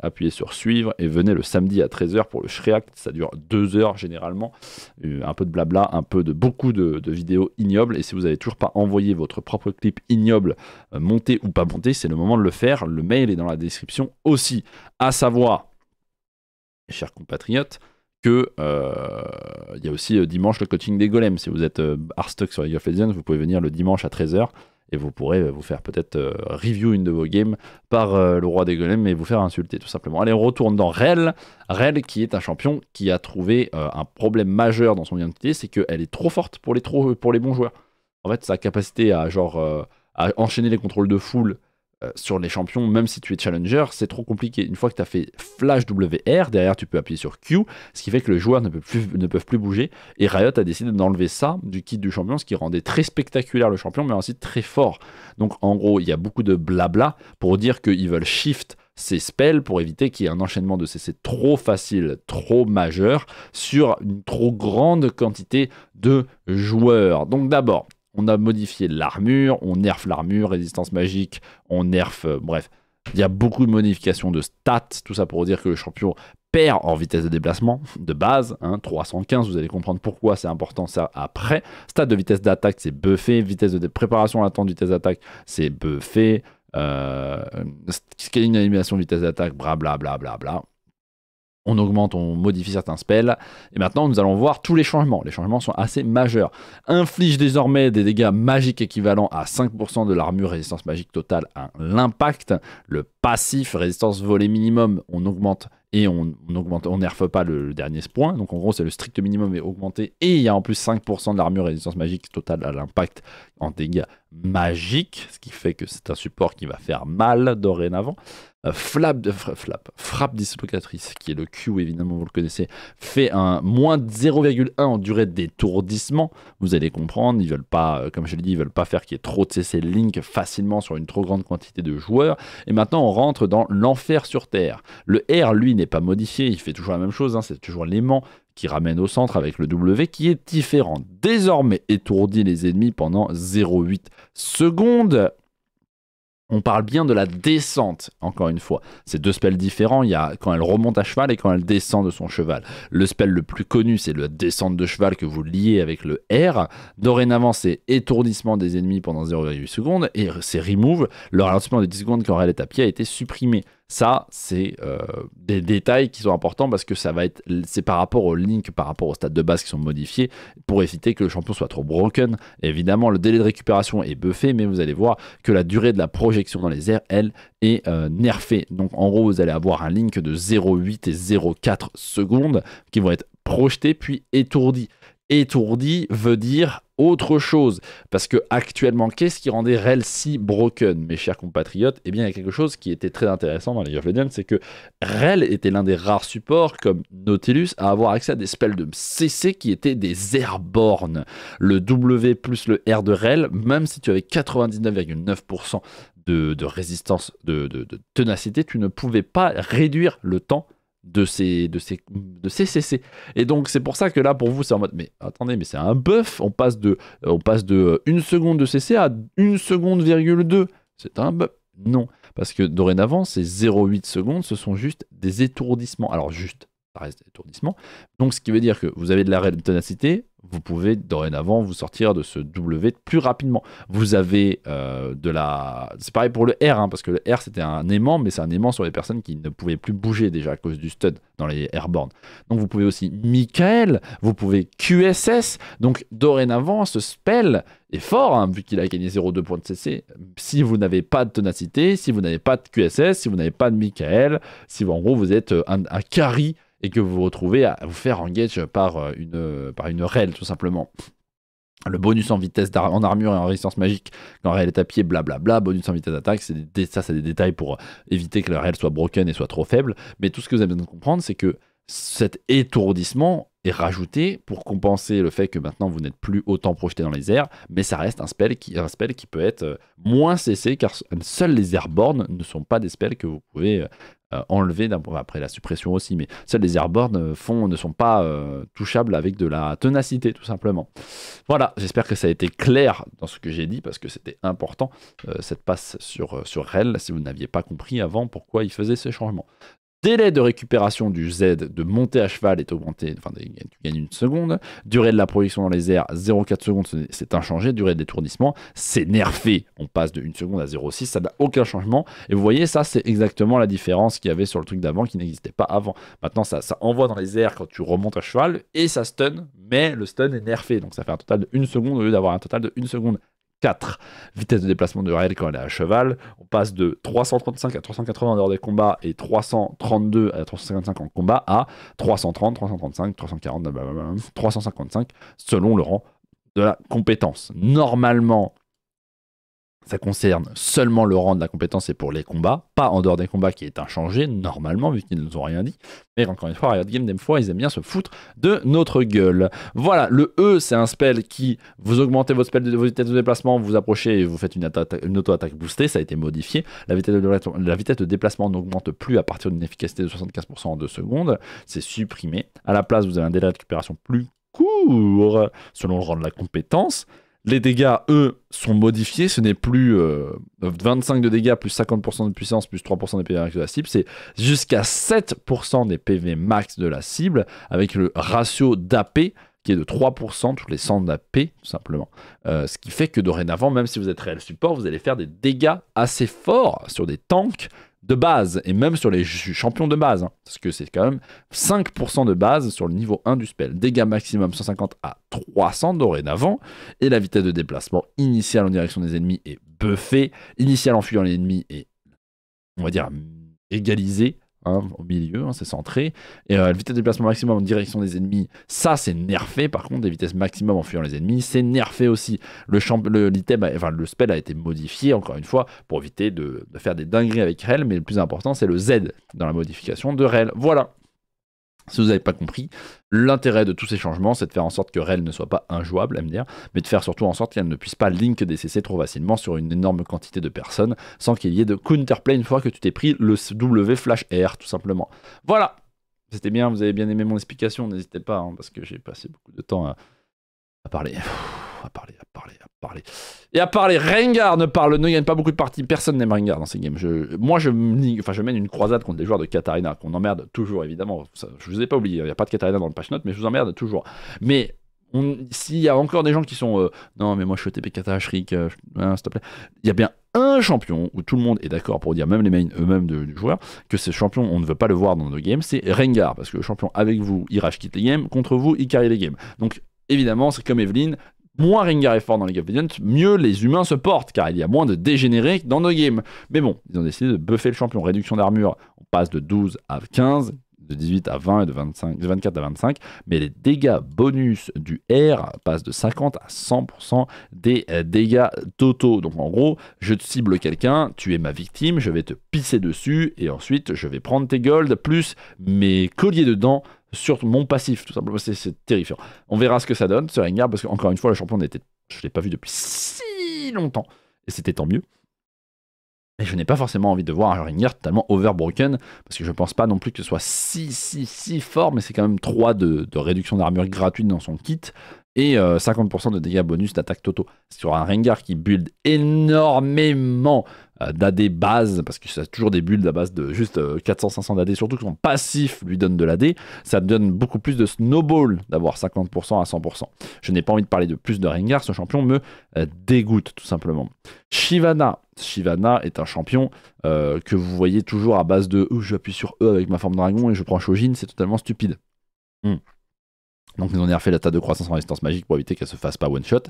appuyez sur suivre et venez le samedi à 13h pour le Shreact. Ça dure 2 heures généralement. Euh, un peu de blabla, un peu de beaucoup de, vidéos ignobles. Et si vous n'avez toujours pas envoyé votre propre clip ignoble, euh, monté ou pas monté, c'est le moment de le faire. Le mail est dans la description aussi. À savoir, chers compatriotes, que euh, il y a aussi dimanche le coaching des golems. Si vous êtes euh, sur League of Legends, vous pouvez venir le dimanche à 13h et vous pourrez euh, vous faire peut-être euh, review une de vos games par euh, le roi des golems et vous faire insulter tout simplement. Allez, on retourne dans Rel. Rel qui est un champion qui a trouvé un problème majeur dans son identité, c'est qu'elle est trop forte pour les, trop, pour les bons joueurs. En fait, sa capacité à genre à enchaîner les contrôles de foule euh, sur les champions, même si tu es challenger, c'est trop compliqué. Une fois que tu as fait flash WR, derrière tu peux appuyer sur Q, ce qui fait que le joueur ne peut plus, ne peuvent plus bouger. Et Riot a décidé d'enlever ça du kit du champion, ce qui rendait très spectaculaire le champion, mais aussi très fort. Donc en gros, il y a beaucoup de blabla pour dire qu'ils veulent shift ces spells pour éviter qu'il y ait un enchaînement de CC trop facile, trop majeur sur une trop grande quantité de joueurs. Donc d'abord, on a modifié l'armure, on nerf l'armure, résistance magique, on nerf, euh, bref. Il y a beaucoup de modifications de stats, tout ça pour dire que le champion perd en vitesse de déplacement de base, 315, hein, vous allez comprendre pourquoi c'est important ça après. Stats de vitesse d'attaque, c'est buffé, vitesse de préparation à l'attente, vitesse d'attaque, c'est buffé, euh, scaling animation, vitesse d'attaque, blablabla. Bla, bla, bla, bla on augmente, on modifie certains spells. Et maintenant, nous allons voir tous les changements. Les changements sont assez majeurs. Inflige désormais des dégâts magiques équivalents à 5% de l'armure résistance magique totale à l'impact. Le passif résistance volée minimum, on augmente et on, augmente, on nerfe pas le, le, dernier point. Donc en gros, c'est le strict minimum est augmenté. Et il y a en plus 5% de l'armure résistance magique totale à l'impact en dégâts magiques. Ce qui fait que c'est un support qui va faire mal dorénavant. Euh, flap, flap, frappe dislocatrice, qui est le Q évidemment, vous le connaissez, fait un moins 0,1 en durée d'étourdissement. Vous allez comprendre, ils veulent pas, euh, comme je l'ai dit, ils veulent pas faire qu'il y ait trop de CC Link facilement sur une trop grande quantité de joueurs. Et maintenant, on rentre dans l'enfer sur Terre. Le R, lui, n'est pas modifié, il fait toujours la même chose, hein, c'est toujours l'aimant qui ramène au centre avec le W qui est différent. Désormais étourdit les ennemis pendant 0,8 secondes on parle bien de la descente, encore une fois. C'est deux spells différents. Il y a quand elle remonte à cheval et quand elle descend de son cheval. Le spell le plus connu, c'est la descente de cheval que vous liez avec le R. Dorénavant, c'est étourdissement des ennemis pendant 0,8 secondes et c'est remove. Le ralentissement de 10 secondes quand elle est à pied a été supprimé. Ça, c'est euh, des détails qui sont importants parce que ça va être, c'est par rapport au link, par rapport au stade de base qui sont modifiés pour éviter que le champion soit trop broken. Évidemment, le délai de récupération est buffé, mais vous allez voir que la durée de la projection dans les airs, elle, est euh, nerfée. Donc, en gros, vous allez avoir un link de 0,8 et 0,4 secondes qui vont être projetés puis étourdis étourdi veut dire autre chose. Parce que actuellement, qu'est-ce qui rendait Rel si broken, mes chers compatriotes Eh bien, il y a quelque chose qui était très intéressant dans les of c'est que Rel était l'un des rares supports, comme Nautilus, à avoir accès à des spells de CC qui étaient des airborne. Le W plus le R de Rel, même si tu avais 99,9% de, résistance, de, de tenacité, tu ne pouvais pas réduire le temps de ces, de ces, de ces CC. Et donc c'est pour ça que là pour vous c'est en mode mais attendez mais c'est un buff, on passe de euh, on passe de 1 euh, seconde de CC à 1 seconde virgule 2. C'est un buff. Non, parce que dorénavant ces 0,8 secondes ce sont juste des étourdissements. Alors juste ça reste étourdissement. Donc, ce qui veut dire que vous avez de la ténacité, vous pouvez dorénavant vous sortir de ce W plus rapidement. Vous avez euh, de la. C'est pareil pour le R, hein, parce que le R c'était un aimant, mais c'est un aimant sur les personnes qui ne pouvaient plus bouger déjà à cause du stud dans les airborne. Donc, vous pouvez aussi Michael, vous pouvez QSS. Donc, dorénavant, ce spell est fort, hein, vu qu'il a gagné 0,2 points de CC. Si vous n'avez pas de tenacité, si vous n'avez pas de QSS, si vous n'avez pas de Michael, si en gros vous êtes euh, un, un carry et que vous vous retrouvez à vous faire engage par euh, une, euh, par une rel tout simplement. Le bonus en vitesse en armure et en résistance magique quand réel est à pied, blablabla. Bonus en vitesse d'attaque, ça c'est des détails pour euh, éviter que la réel soit broken et soit trop faible. Mais tout ce que vous avez besoin de comprendre, c'est que cet étourdissement est rajouté pour compenser le fait que maintenant vous n'êtes plus autant projeté dans les airs, mais ça reste un spell qui, un spell qui peut être moins cessé car seuls les airborne ne sont pas des spells que vous pouvez euh, Enlever après la suppression aussi, mais celles des airborne euh, ne sont pas euh, touchables avec de la tenacité tout simplement. Voilà, j'espère que ça a été clair dans ce que j'ai dit parce que c'était important cette passe sur, sur REL si vous n'aviez pas compris avant pourquoi il faisait ce changement délai de récupération du Z de monter à cheval est augmenté, enfin tu gagnes une seconde, durée de la projection dans les airs 0,4 secondes c'est inchangé, durée de détournissement, c'est nerfé, on passe de 1 seconde à 0,6, ça n'a aucun changement et vous voyez ça c'est exactement la différence qu'il y avait sur le truc d'avant qui n'existait pas avant. Maintenant ça, ça envoie dans les airs quand tu remontes à cheval et ça stun mais le stun est nerfé donc ça fait un total de 1 seconde au lieu d'avoir un total de 1 seconde 4. Vitesse de déplacement de Rael quand elle est à cheval. On passe de 335 à 380 en dehors des combats et 332 à 355 en combat à 330, 335, 340, 355 selon le rang de la compétence. Normalement, ça concerne seulement le rang de la compétence et pour les combats, pas en dehors des combats qui est inchangé normalement vu qu'ils ne nous ont rien dit. Mais encore une fois, Riot Games des fois ils aiment bien se foutre de notre gueule. Voilà, le E c'est un spell qui vous augmentez votre spell de vos de déplacement, vous approchez et vous faites une, auto-attaque boostée, ça a été modifié. La vitesse de, la vitesse de déplacement n'augmente plus à partir d'une efficacité de 75% en 2 secondes, c'est supprimé. À la place, vous avez un délai de récupération plus court selon le rang de la compétence. Les dégâts, eux, sont modifiés. Ce n'est plus 25 euh, de dégâts, plus 50% de puissance, plus 3% des PV max de la cible. C'est jusqu'à 7% des PV max de la cible, avec le ratio d'AP qui est de 3% tous les 100 d'AP, tout simplement. Euh, ce qui fait que dorénavant, même si vous êtes réel support, vous allez faire des dégâts assez forts sur des tanks de base, et même sur les champions de base, hein, parce que c'est quand même 5% de base sur le niveau 1 du spell. Dégâts maximum 150 à 300 dorénavant, et la vitesse de déplacement initiale en direction des ennemis est buffée, initiale en fuyant les ennemis est, on va dire, égalisée, Hein, au milieu, hein, c'est centré. Et euh, la vitesse de déplacement maximum en direction des ennemis, ça c'est nerfé. Par contre, des vitesses maximum en fuyant les ennemis, c'est nerfé aussi. Le, le, l'item, enfin, le spell a été modifié, encore une fois, pour éviter de, de faire des dingueries avec Rel. Mais le plus important, c'est le Z dans la modification de Rel. Voilà. Si vous n'avez pas compris, l'intérêt de tous ces changements, c'est de faire en sorte que REL ne soit pas injouable, à me dire, mais de faire surtout en sorte qu'elle ne puisse pas link CC trop facilement sur une énorme quantité de personnes, sans qu'il y ait de counterplay une fois que tu t'es pris le W Flash R, tout simplement. Voilà C'était bien, vous avez bien aimé mon explication, n'hésitez pas, hein, parce que j'ai passé beaucoup de temps à, à parler. Et à parler, Rengar ne parle, ne gagne pas beaucoup de parties. Personne n'aime Rengar dans ces games. moi, je, enfin, je mène une croisade contre des joueurs de Katarina, qu'on emmerde toujours, évidemment. je vous ai pas oublié, il n'y a pas de Katarina dans le patch note, mais je vous emmerde toujours. Mais s'il y a encore des gens qui sont euh, non mais moi je suis TP Katarina, euh, hein, s'il te plaît il y a bien un champion où tout le monde est d'accord pour dire même les mains eux-mêmes du joueur que ce champion on ne veut pas le voir dans nos games c'est Rengar parce que le champion avec vous il rage quitte les games contre vous il carry les games donc évidemment c'est comme Evelyne, moins Rengar est fort dans League of Legends, mieux les humains se portent, car il y a moins de dégénérés dans nos games. Mais bon, ils ont décidé de buffer le champion. Réduction d'armure, on passe de 12 à 15, de 18 à 20 et de, 25, de 24 à 25, mais les dégâts bonus du R passent de 50 à 100% des euh, dégâts totaux. Donc en gros, je cible quelqu'un, tu es ma victime, je vais te pisser dessus et ensuite je vais prendre tes golds plus mes colliers dedans sur mon passif, tout simplement. C'est terrifiant. On verra ce que ça donne, ce Rengar, parce qu'encore une fois, le champion n'était. Je l'ai pas vu depuis si longtemps. Et c'était tant mieux. Et je n'ai pas forcément envie de voir un Rengar totalement overbroken, parce que je pense pas non plus que ce soit si, si, si fort, mais c'est quand même 3 de, de réduction d'armure gratuite dans son kit et 50% euh, de dégâts bonus d'attaque toto. Sur un Rengar qui build énormément euh, d'AD base, parce que ça a toujours des builds à base de juste 400-500 euh, d'AD, surtout que son passif lui donne de l'AD, ça donne beaucoup plus de snowball d'avoir 50% à 100%. Je n'ai pas envie de parler de plus de Rengar, ce champion me dégoûte tout simplement. Shivana. Shivana est un champion que vous voyez toujours à base de je oh, j'appuie sur E avec ma forme dragon et je prends Shojin, c'est totalement stupide. Hmm. Donc ils ont nerfé la tasse de croissance en résistance magique pour éviter qu'elle se fasse pas one shot.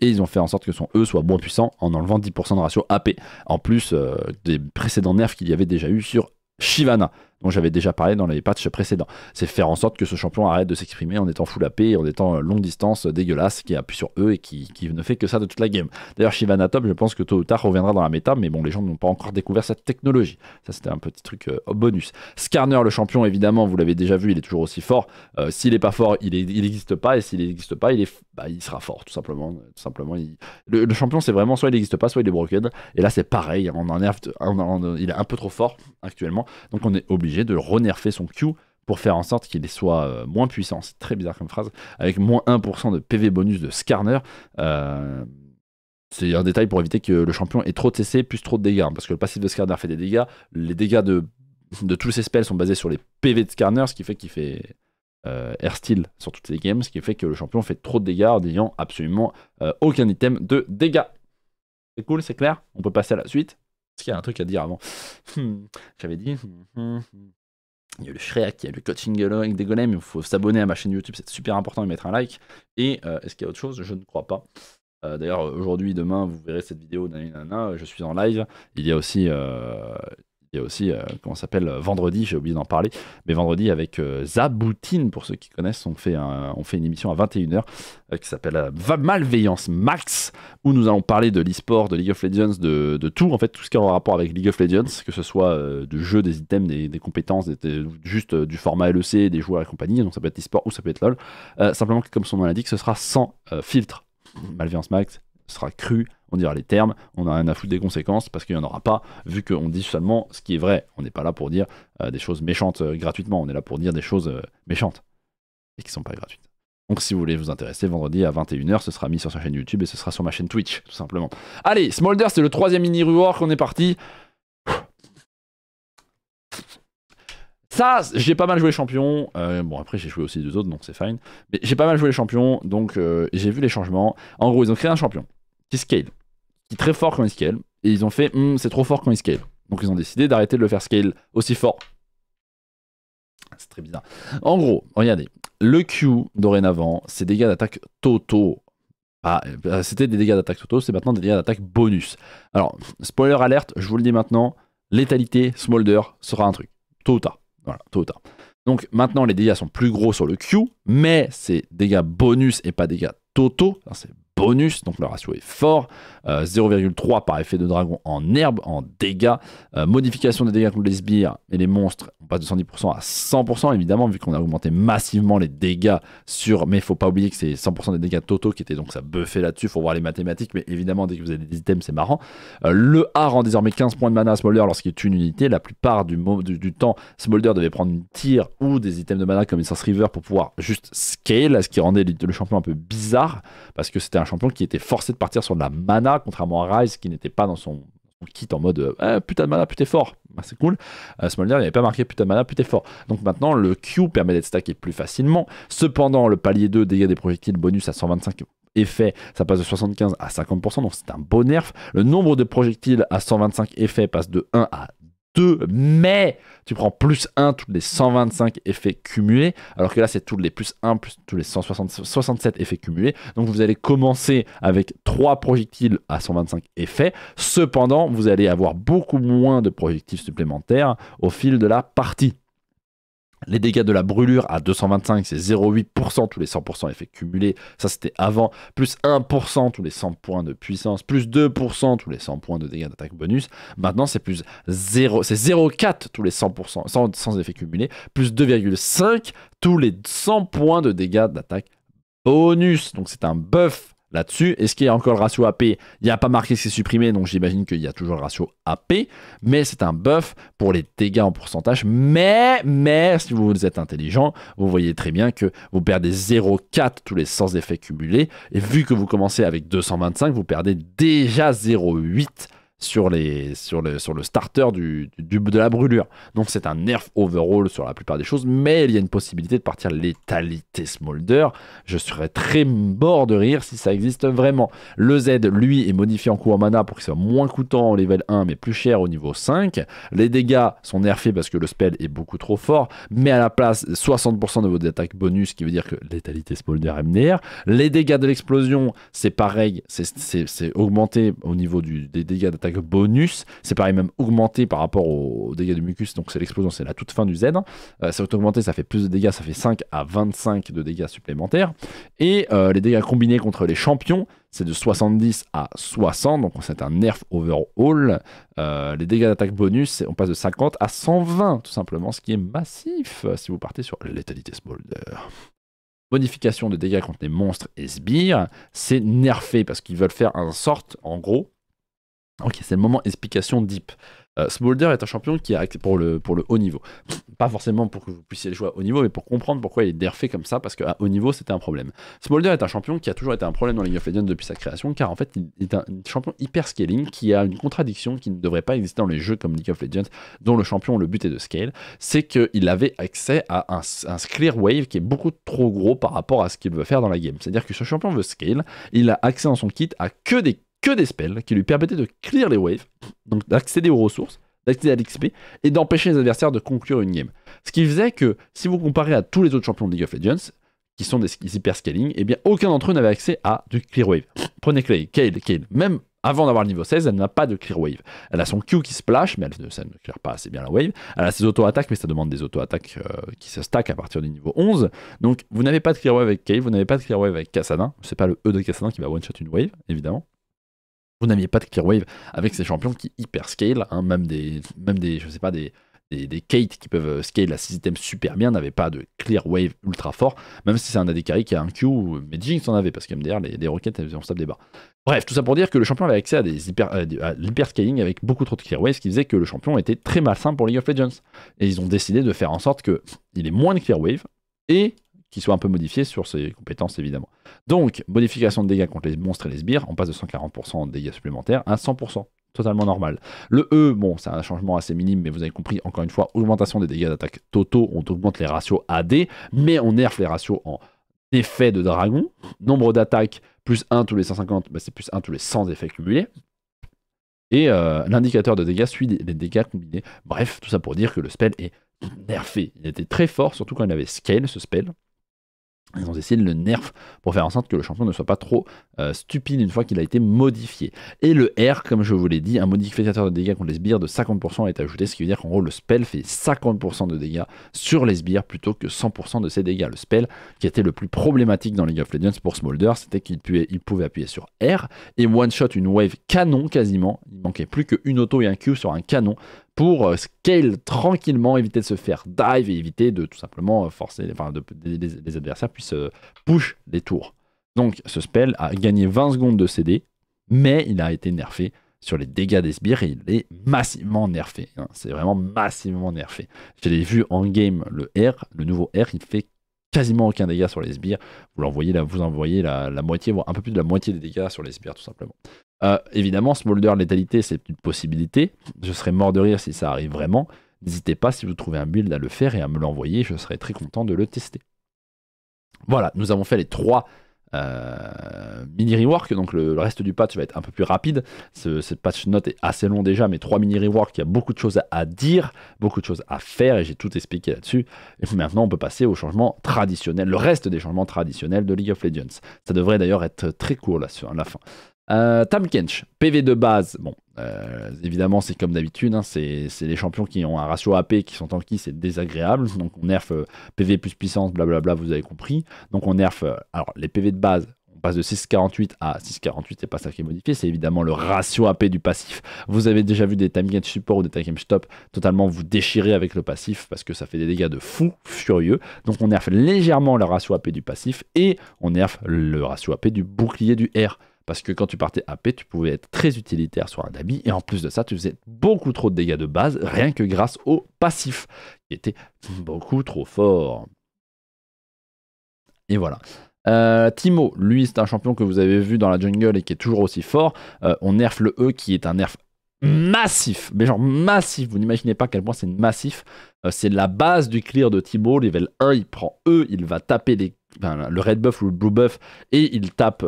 Et ils ont fait en sorte que son E soit moins puissant en enlevant 10% de ratio AP. En plus euh, des précédents nerfs qu'il y avait déjà eu sur Shivana dont j'avais déjà parlé dans les patchs précédents. C'est faire en sorte que ce champion arrête de s'exprimer en étant full AP, en étant euh, longue distance euh, dégueulasse, qui appuie sur eux et qui, qui, ne fait que ça de toute la game. D'ailleurs, Shivana je pense que tôt ou tard reviendra dans la méta, mais bon, les gens n'ont pas encore découvert cette technologie. Ça, c'était un petit truc euh, bonus. Skarner le champion, évidemment, vous l'avez déjà vu, il est toujours aussi fort. s'il n'est pas fort, il n'existe pas, et s'il n'existe pas, il, est, bah, il sera fort, tout simplement. simplement le, champion, c'est vraiment soit il n'existe pas, soit il est broken. Et là, c'est pareil, on en, il est un peu trop fort actuellement, donc on est obligé de renerfer son Q pour faire en sorte qu'il soit euh, moins puissant. C'est très bizarre comme phrase. Avec moins 1% de PV bonus de Skarner. Euh, c'est un détail pour éviter que le champion ait trop de CC plus trop de dégâts. Hein, parce que le passif de Skarner fait des dégâts. Les dégâts de, tous ses spells sont basés sur les PV de Skarner, ce qui fait qu'il fait euh, sur toutes les games, ce qui fait que le champion fait trop de dégâts en n'ayant absolument euh, aucun item de dégâts. C'est cool, c'est clair On peut passer à la suite est qu'il y a un truc à dire avant hmm. J'avais dit. Hmm, hmm, il y a le Shrek, il y a le coaching avec des golems, il faut s'abonner à ma chaîne YouTube, c'est super important et mettre un like. Et euh, est-ce qu'il y a autre chose Je ne crois pas. Euh, d'ailleurs, aujourd'hui, demain, vous verrez cette vidéo, nanana, je suis en live. Il y a aussi, euh, il y a aussi, euh, comment comment s'appelle, euh, vendredi, j'ai oublié d'en parler, mais vendredi avec euh, Zaboutine, pour ceux qui connaissent, on fait, on fait une émission à 21h qui s'appelle Malveillance Max, où nous allons parler de l'e-sport, de League of Legends, de, de, tout, en fait, tout ce qui a un rapport avec League of Legends, que ce soit du jeu, des items, des, des compétences, juste du format LEC, des joueurs et compagnie, donc ça peut être e-sport ou ça peut être LOL. simplement comme son nom l'indique, ce sera sans filtre. Malveillance Max sera cru, on dira les termes, on n'a rien à foutre des conséquences parce qu'il n'y en aura pas, vu qu'on dit seulement ce qui est vrai. On n'est pas là pour dire euh, des choses méchantes euh, gratuitement, on est là pour dire des choses euh, méchantes et qui ne sont pas gratuites. Donc si vous voulez vous intéresser, vendredi à 21h, ce sera mis sur sa chaîne YouTube et ce sera sur ma chaîne Twitch, tout simplement. Allez, Smolder, c'est le troisième mini reward qu'on est parti. Ça, j'ai pas mal joué champion. bon, après, j'ai joué aussi deux autres, donc c'est fine. Mais j'ai pas mal joué les champions, donc j'ai vu les changements. En gros, ils ont créé un champion qui scale qui très fort quand il scale. Et ils ont fait, hmm, c'est trop fort quand il scale. Donc ils ont décidé d'arrêter de le faire scale aussi fort. C'est très bizarre. En gros, regardez, le Q dorénavant, c'est dégâts d'attaque totaux. Euh, c'était des dégâts d'attaque totaux, c'est maintenant des dégâts d'attaque bonus. Alors, spoiler alerte, je vous le dis maintenant, létalité Smolder sera un truc. Tôt tota. ou Voilà, tota. Donc maintenant, les dégâts sont plus gros sur le Q, mais c'est dégâts bonus et pas dégâts totaux. C'est bonus, donc le ratio est fort. 0,3 euh, par effet de dragon en herbe, en dégâts. Euh, modification des dégâts contre les sbires et les monstres, on passe de 110% à 100%, évidemment, vu qu'on a augmenté massivement les dégâts sur. Mais il faut pas oublier que c'est 100% des dégâts totaux qui étaient donc ça buffait là-dessus, faut voir les mathématiques, mais évidemment, dès que vous avez des items, c'est marrant. Euh, le A rend désormais 15 points de mana à Smolder lorsqu'il est une unité. La plupart du, du temps, Smolder devait prendre une tire ou des items de mana comme une Source River pour pouvoir juste scale, ce qui rendait le champion un peu bizarre, parce que c'était un champion qui était forcé de partir sur de la mana, contrairement à Rise qui n'était pas dans son kit en mode euh, eh, putain de mana, putain fort. Ah, c'est cool. Euh, Smolder n'avait pas marqué putain de mana, putain fort. Donc maintenant, le Q permet d'être stacké plus facilement. Cependant, le palier 2 dégâts des projectiles bonus à 125 effets, ça passe de 75 à 50%, donc c'est un bon nerf. Le nombre de projectiles à 125 effets passe de 1 à 2, mais tu prends plus 1 tous les 125 effets cumulés, alors que là c'est tous les plus 1 plus tous les 167 effets cumulés. Donc vous allez commencer avec 3 projectiles à 125 effets, cependant vous allez avoir beaucoup moins de projectiles supplémentaires au fil de la partie. Les dégâts de la brûlure à 225, c'est 0,8% tous les 100% effets cumulés. Ça, c'était avant. Plus 1% tous les 100 points de puissance. Plus 2% tous les 100 points de dégâts d'attaque bonus. Maintenant, c'est plus 0, c'est 0,4 tous les 100%, sans, sans effets cumulés. Plus 2,5 tous les 100 points de dégâts d'attaque bonus. Donc, c'est un buff là-dessus. Est-ce qu'il y a encore le ratio AP Il n'y a pas marqué que c'est supprimé, donc j'imagine qu'il y a toujours le ratio AP, mais c'est un buff pour les dégâts en pourcentage. Mais, mais, si vous êtes intelligent, vous voyez très bien que vous perdez 0,4 tous les 100 effets cumulés, et vu que vous commencez avec 225, vous perdez déjà 0,8 sur, les, sur, le, sur le starter du, de la brûlure. Donc c'est un nerf overall sur la plupart des choses, mais il y a une possibilité de partir létalité Smolder. Je serais très mort de rire si ça existe vraiment. Le Z, lui, est modifié en coût en mana pour qu'il soit moins coûtant au level 1, mais plus cher au niveau 5. Les dégâts sont nerfés parce que le spell est beaucoup trop fort, mais à la place, 60% de vos attaques bonus, ce qui veut dire que létalité Smolder est MDR. Les dégâts de l'explosion, c'est pareil, c'est augmenté au niveau des dégâts d'attaque bonus. C'est pareil, même augmenté par rapport aux dégâts de mucus. Donc c'est l'explosion, c'est la toute fin du Z. c'est euh, augmenté, ça fait plus de dégâts, ça fait 5 à 25 de dégâts supplémentaires. Et euh, les dégâts combinés contre les champions, c'est de 70 à 60, donc c'est un nerf overhaul. Euh, les dégâts d'attaque bonus, on passe de 50 à 120, tout simplement, ce qui est massif si vous partez sur l'étalité smolder. Modification des dégâts contre les monstres et sbires, c'est nerfé parce qu'ils veulent faire un sort, en gros, Ok, c'est le moment explication deep. Euh, Smolder est un champion qui a pour le, pour le haut niveau. Pas forcément pour que vous puissiez le jouer à haut niveau, mais pour comprendre pourquoi il est derfé comme ça, parce qu'à haut niveau, c'était un problème. Smolder est un champion qui a toujours été un problème dans League of Legends depuis sa création, car en fait, il est un champion hyper scaling qui a une contradiction qui ne devrait pas exister dans les jeux comme League of Legends, dont le champion, le but est de scale. C'est qu'il avait accès à un, un clear wave qui est beaucoup trop gros par rapport à ce qu'il veut faire dans la game. C'est-à-dire que ce champion veut scale, il a accès dans son kit à que des que des spells qui lui permettaient de clear les waves, donc d'accéder aux ressources, d'accéder à l'XP et d'empêcher les adversaires de conclure une game. Ce qui faisait que, si vous comparez à tous les autres champions de League of Legends, qui sont des hyper scaling, eh bien aucun d'entre eux n'avait accès à du clear wave. Prenez Kayle, Kale, même avant d'avoir le niveau 16, elle n'a pas de clear wave. Elle a son Q qui splash, mais elle, ne clear pas assez bien la wave. Elle a ses auto-attaques, mais ça demande des auto-attaques euh, qui se stack à partir du niveau 11. Donc vous n'avez pas de clear wave avec Kale, vous n'avez pas de clear wave avec Kassadin. C'est pas le E de Kassadin qui va one-shot une wave, évidemment vous n'aviez pas de clear wave avec ces champions qui hyperscale, scale, hein, même des, même des, je sais pas, des, des, Kate qui peuvent euh, scale à 6 items super bien, n'avaient pas de clear wave ultra fort, même si c'est un ADK qui a un Q, mais Jinx en avait, parce que les, les roquettes, on stable des barres. Bref, tout ça pour dire que le champion avait accès à, des hyper, l'hyperscaling avec beaucoup trop de clear wave, ce qui faisait que le champion était très malsain pour League of Legends. Et ils ont décidé de faire en sorte qu'il ait moins de clear wave et qui soit un peu modifié sur ses compétences évidemment. Donc, modification de dégâts contre les monstres et les sbires, on passe de 140% en dégâts supplémentaires à 100%, totalement normal. Le E, bon, c'est un changement assez minime, mais vous avez compris, encore une fois, augmentation des dégâts d'attaque totaux, on augmente les ratios AD, mais on nerf les ratios en effet de dragon, nombre d'attaques, plus 1 tous les 150, bah, c'est plus 1 tous les 100 effets cumulés, et euh, l'indicateur de dégâts suit les dégâts combinés. Bref, tout ça pour dire que le spell est nerfé. Il était très fort, surtout quand il avait scale, ce spell. Ils ont essayé de le nerf pour faire en sorte que le champion ne soit pas trop euh, stupide une fois qu'il a été modifié. Et le R, comme je vous l'ai dit, un modificateur de dégâts contre les sbires de 50% est ajouté, ce qui veut dire qu'en gros le spell fait 50% de dégâts sur les sbires plutôt que 100% de ses dégâts. Le spell qui était le plus problématique dans League of Legends pour Smolder, c'était qu'il pouvait appuyer sur R et one shot une wave canon quasiment. Il manquait plus qu'une auto et un Q sur un canon pour scale euh, tranquillement, éviter de se faire dive et éviter de tout simplement euh, forcer, enfin, de, les, adversaires puissent euh, push les tours. Donc ce spell a gagné 20 secondes de CD, mais il a été nerfé sur les dégâts des sbires et il est massivement nerfé. Hein. C'est vraiment massivement nerfé. Je l'ai vu en game, le R, le nouveau R, il fait quasiment aucun dégât sur les sbires. Vous l'envoyez là, vous envoyez la, moitié, voire un peu plus de la moitié des dégâts sur les sbires tout simplement. Euh, évidemment, Smolder, létalité, c'est une possibilité. Je serais mort de rire si ça arrive vraiment. N'hésitez pas, si vous trouvez un build, à le faire et à me l'envoyer. Je serais très content de le tester. Voilà, nous avons fait les trois euh, mini rework, donc le, reste du patch va être un peu plus rapide. Ce, cette patch note est assez long déjà, mais trois mini rework, il y a beaucoup de choses à, dire, beaucoup de choses à faire, et j'ai tout expliqué là-dessus. Et maintenant, on peut passer au changement traditionnel, le reste des changements traditionnels de League of Legends. Ça devrait d'ailleurs être très court là, sur la fin. Euh, Kench, PV de base. Bon, euh, évidemment, c'est comme d'habitude. Hein, c'est les champions qui ont un ratio AP qui sont en c'est désagréable. Donc, on nerf euh, PV plus puissance, blablabla, vous avez compris. Donc, on nerf. Euh, alors, les PV de base, on passe de 6,48 à 6,48, c'est pas ça qui est modifié, c'est évidemment le ratio AP du passif. Vous avez déjà vu des time support ou des time stop totalement vous déchirer avec le passif parce que ça fait des dégâts de fou furieux. Donc on nerf légèrement le ratio AP du passif et on nerf le ratio AP du bouclier du R. Parce que quand tu partais AP, tu pouvais être très utilitaire sur un dami, et en plus de ça, tu faisais beaucoup trop de dégâts de base, rien que grâce au passif, qui était beaucoup trop fort. Et voilà. Euh, Timo, lui, c'est un champion que vous avez vu dans la jungle et qui est toujours aussi fort. Euh, on nerf le E qui est un nerf massif, mais genre massif, vous n'imaginez pas à quel point c'est massif. Euh, c'est la base du clear de Timo level 1, il prend E, il va taper les, le red buff ou le blue buff, et il tape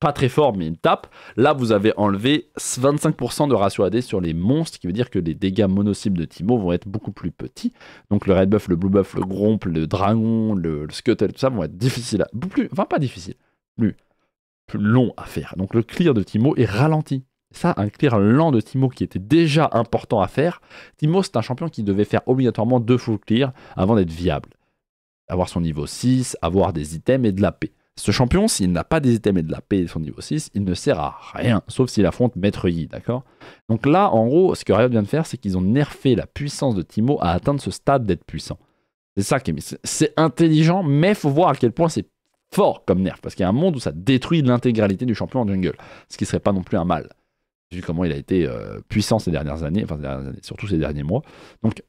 pas très fort, mais il tape. Là, vous avez enlevé 25% de ratio AD sur les monstres, ce qui veut dire que les dégâts mono de Timo vont être beaucoup plus petits. Donc le red buff, le blue buff, le gromp, le dragon, le, scuttle, tout ça vont être difficiles à... Plus, enfin, pas difficile, plus, plus long à faire. Donc le clear de Timo est ralenti. Ça, un clear lent de Timo qui était déjà important à faire. Timo, c'est un champion qui devait faire obligatoirement deux full clear avant d'être viable. Avoir son niveau 6, avoir des items et de la paix. Ce champion, s'il n'a pas des items et de la paix de son niveau 6, il ne sert à rien, sauf s'il affronte Maître Yi, d'accord Donc là, en gros, ce que Riot vient de faire, c'est qu'ils ont nerfé la puissance de Timo à atteindre ce stade d'être puissant. C'est ça qui est... C'est intelligent, mais faut voir à quel point c'est fort comme nerf, parce qu'il y a un monde où ça détruit l'intégralité du champion en jungle, ce qui serait pas non plus un mal, vu comment il a été euh, puissant ces dernières années, enfin ces dernières années, surtout ces derniers mois. Donc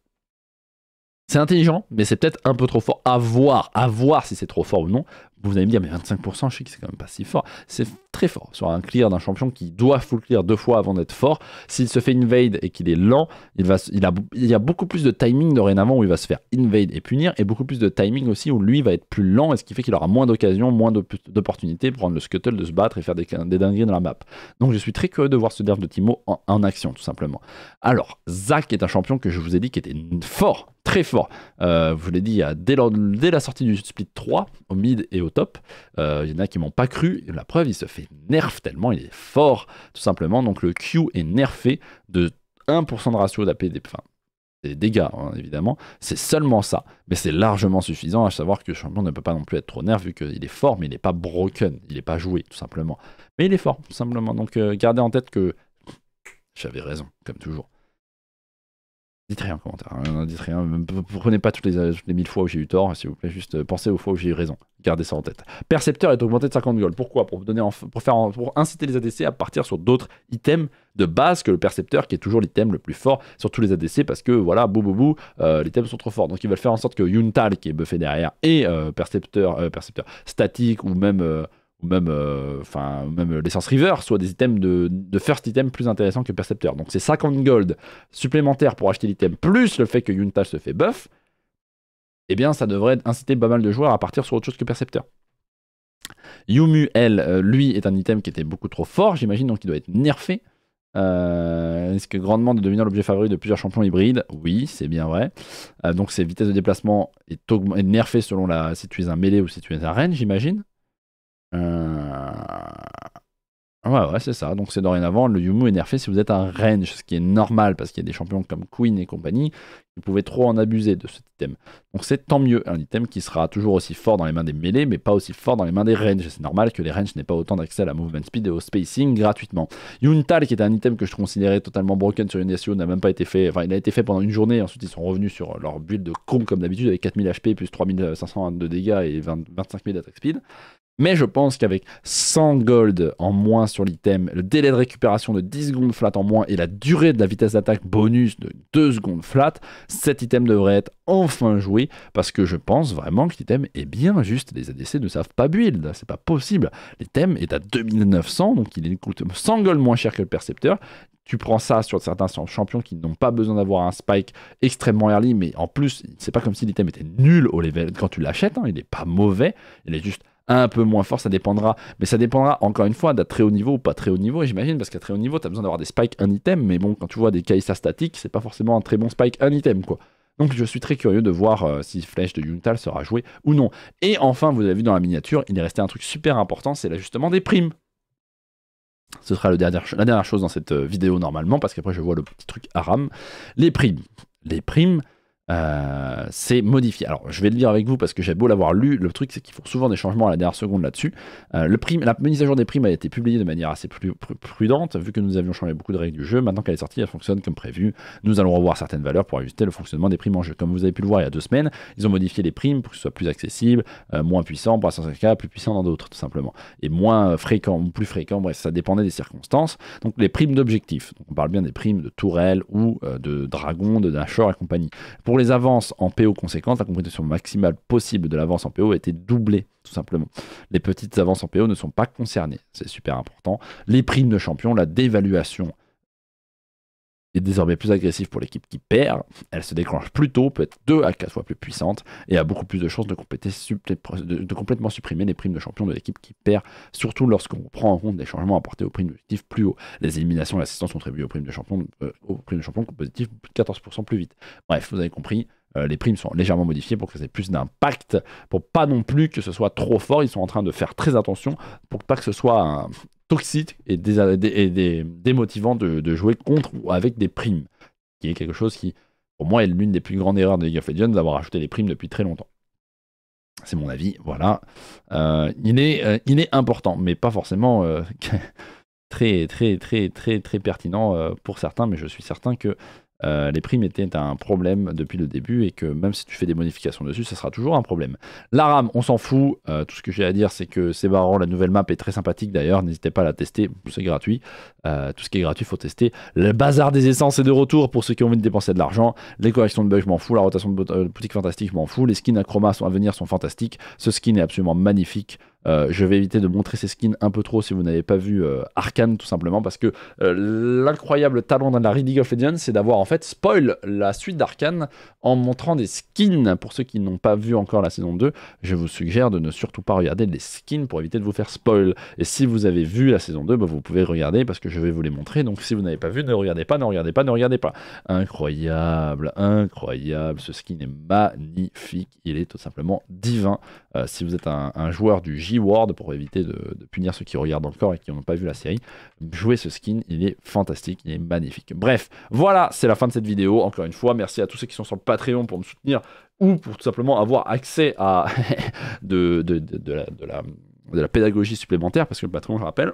c'est intelligent, mais c'est peut-être un peu trop fort à voir, à voir si c'est trop fort ou non. Vous allez me dire, mais 25%, je sais que c'est quand même pas si fort. C'est très fort. Sur un clear d'un champion qui doit full clear deux fois avant d'être fort, s'il se fait invade et qu'il est lent, il, y a beaucoup plus de timing dorénavant où il va se faire invade et punir, et beaucoup plus de timing aussi où lui va être plus lent, et ce qui fait qu'il aura moins d'occasions, moins d'opportunités pour prendre le scuttle, de se battre et faire des, dingueries dans la map. Donc je suis très curieux de voir ce nerf de Timo en, en action, tout simplement. Alors, Zach est un champion que je vous ai dit qui était fort très fort. Euh, je vous l'ai dit, dès, la sortie du split 3, au mid et au top, euh, il y en a qui m'ont pas cru. La preuve, il se fait nerf tellement il est fort, tout simplement. Donc le Q est nerfé de 1% de ratio d'AP, enfin, des dégâts, hein, évidemment. C'est seulement ça. Mais c'est largement suffisant à savoir que le champion ne peut pas non plus être trop nerf vu qu'il est fort, mais il n'est pas broken, il n'est pas joué, tout simplement. Mais il est fort, tout simplement. Donc euh, gardez en tête que j'avais raison, comme toujours. Dites rien en commentaire, hein, dites rien. Prenez pas toutes les, mille fois où j'ai eu tort, hein, s'il vous plaît, juste euh, pensez aux fois où j'ai eu raison. Gardez ça en tête. Percepteur est augmenté de 50 gold. Pourquoi pour, donner faire pour inciter les ADC à partir sur d'autres items de base que le percepteur, qui est toujours l'item le plus fort sur tous les ADC, parce que voilà, boum bou euh, les items sont trop forts. Donc ils veulent faire en sorte que Yuntal, qui est buffé derrière, et euh, percepteur, percepteur statique ou même ou même, euh, enfin, même l'essence River, soit des items de, first item plus intéressants que Percepteur. Donc c'est 50 gold supplémentaires pour acheter l'item, plus le fait que Yunta se fait buff, eh bien ça devrait inciter pas mal de joueurs à partir sur autre chose que Percepteur. Yumu, elle, euh, lui, est un item qui était beaucoup trop fort, j'imagine, donc il doit être nerfé. Euh, est-ce que grandement de devenir l'objet favori de plusieurs champions hybrides Oui, c'est bien vrai. donc, ses vitesses de déplacement est, nerfée selon la, si tu es un mêlé ou si tu es un range, j'imagine. Euh, ouais, ouais, c'est ça. Donc c'est dorénavant, le Yumu est nerfé si vous êtes un range, ce qui est normal, parce qu'il y a des champions comme Queen et compagnie qui pouvaient trop en abuser de cet item. Donc c'est tant mieux, un item qui sera toujours aussi fort dans les mains des mêlées, mais pas aussi fort dans les mains des ranges. C'est normal que les ranges n'aient pas autant d'accès à la movement speed et au spacing gratuitement. Yuntal, qui était un item que je considérais totalement broken sur Yunasio, e n'a même pas été fait, enfin il a été fait pendant une journée, ensuite ils sont revenus sur leur build de con comme d'habitude avec 4000 HP plus 3500 de dégâts et 25000 d'attack speed. Mais je pense qu'avec 100 gold en moins sur l'item, le délai de récupération de 10 secondes flat en moins et la durée de la vitesse d'attaque bonus de 2 secondes flat, cet item devrait être enfin joué parce que je pense vraiment que l'item est bien juste. Les ADC ne savent pas build, c'est pas possible. L'item est à 2900, donc il coûte 100 gold moins cher que le percepteur tu prends ça sur certains champions qui n'ont pas besoin d'avoir un spike extrêmement early, mais en plus, c'est pas comme si l'item était nul au level quand tu l'achètes, hein. il n'est pas mauvais, il est juste un peu moins fort, ça dépendra. Mais ça dépendra encore une fois d'être très haut niveau ou pas très haut niveau, j'imagine, parce qu'à très haut niveau, tu as besoin d'avoir des spikes un item, mais bon, quand tu vois des Kaisa statiques, c'est pas forcément un très bon spike un item, quoi. Donc je suis très curieux de voir euh, si Flèche de Yuntal sera joué ou non. Et enfin, vous avez vu dans la miniature, il est resté un truc super important, c'est l'ajustement des primes. Ce sera la dernière chose dans cette euh, vidéo normalement, parce qu'après je vois le petit truc Aram. Les primes. Les primes, euh, c'est modifié. Alors, je vais le lire avec vous parce que j'ai beau l'avoir lu, le truc c'est qu'ils font souvent des changements à la dernière seconde là-dessus. Euh, le prime, la mise à jour des primes a été publiée de manière assez plus prudente, vu que nous avions changé beaucoup de règles du jeu. Maintenant qu'elle est sortie, elle fonctionne comme prévu. Nous allons revoir certaines valeurs pour ajuster le fonctionnement des primes en jeu. Comme vous avez pu le voir il y a deux semaines, ils ont modifié les primes pour que ce soit plus accessible, euh, moins puissant pour 105 cas, plus puissant dans d'autres, tout simplement, et moins fréquent ou plus fréquent. Bref, ça dépendait des circonstances. Donc, les primes d'objectifs. On parle bien des primes de tourelles ou de dragons de Nashor et compagnie. Pour les avances en PO conséquentes, la compétition maximale possible de l'avance en PO a été doublée, tout simplement. Les petites avances en PO ne sont pas concernées, c'est super important. Les primes de champion, la dévaluation est désormais plus agressive pour l'équipe qui perd, elle se déclenche plus tôt, peut être 2 à 4 fois plus puissante et a beaucoup plus de chances de, complètement supprimer les primes de champion de l'équipe qui perd, surtout lorsqu'on prend en compte les changements apportés aux primes positives plus haut. Les éliminations et l'assistance contribuent aux primes de champion, euh, de champion 14% plus vite. Bref, vous avez compris, euh, les primes sont légèrement modifiées pour que ça ait plus d'impact, pour pas non plus que ce soit trop fort. Ils sont en train de faire très attention pour pas que ce soit toxique et, démotivant de, jouer contre ou avec des primes, qui est quelque chose qui, pour moi, est l'une des plus grandes erreurs de League of Legends d'avoir ajouté les primes depuis très longtemps. C'est mon avis, voilà. Euh, il, est, euh, il est important, mais pas forcément très, très, très, très, très pertinent pour certains, mais je suis certain que euh, les primes étaient un problème depuis le début et que même si tu fais des modifications dessus, ça sera toujours un problème. La RAM, on s'en fout. Euh, tout ce que j'ai à dire, c'est que c'est marrant. La nouvelle map est très sympathique d'ailleurs. N'hésitez pas à la tester. C'est gratuit. Euh, tout ce qui est gratuit, faut tester. Le bazar des essences est de retour pour ceux qui ont envie de dépenser de l'argent. Les corrections de bugs, je m'en fous. La rotation de boutique fantastique, je m'en fous. Les skins à chroma sont à venir sont fantastiques. Ce skin est absolument magnifique. Euh, je vais éviter de montrer ces skins un peu trop si vous n'avez pas vu euh, Arkane tout simplement parce que euh, l'incroyable talent dans la League of Legends c'est d'avoir en fait spoil la suite d'Arkane en montrant des skins. Pour ceux qui n'ont pas vu encore la saison 2, je vous suggère de ne surtout pas regarder les skins pour éviter de vous faire spoil. Et si vous avez vu la saison 2, bah, vous pouvez regarder parce que je vais vous les montrer. Donc si vous n'avez pas vu, ne regardez pas, ne regardez pas, ne regardez pas. Incroyable, incroyable, ce skin est magnifique, il est tout simplement divin. si vous êtes un, un joueur du J ward pour éviter de, punir ceux qui regardent encore et qui n'ont pas vu la série. Jouer ce skin, il est fantastique, il est magnifique. Bref, voilà, c'est la fin de cette vidéo. Encore une fois, merci à tous ceux qui sont sur le Patreon pour me soutenir ou pour tout simplement avoir accès à de, la, de la pédagogie supplémentaire, parce que le Patreon, je rappelle,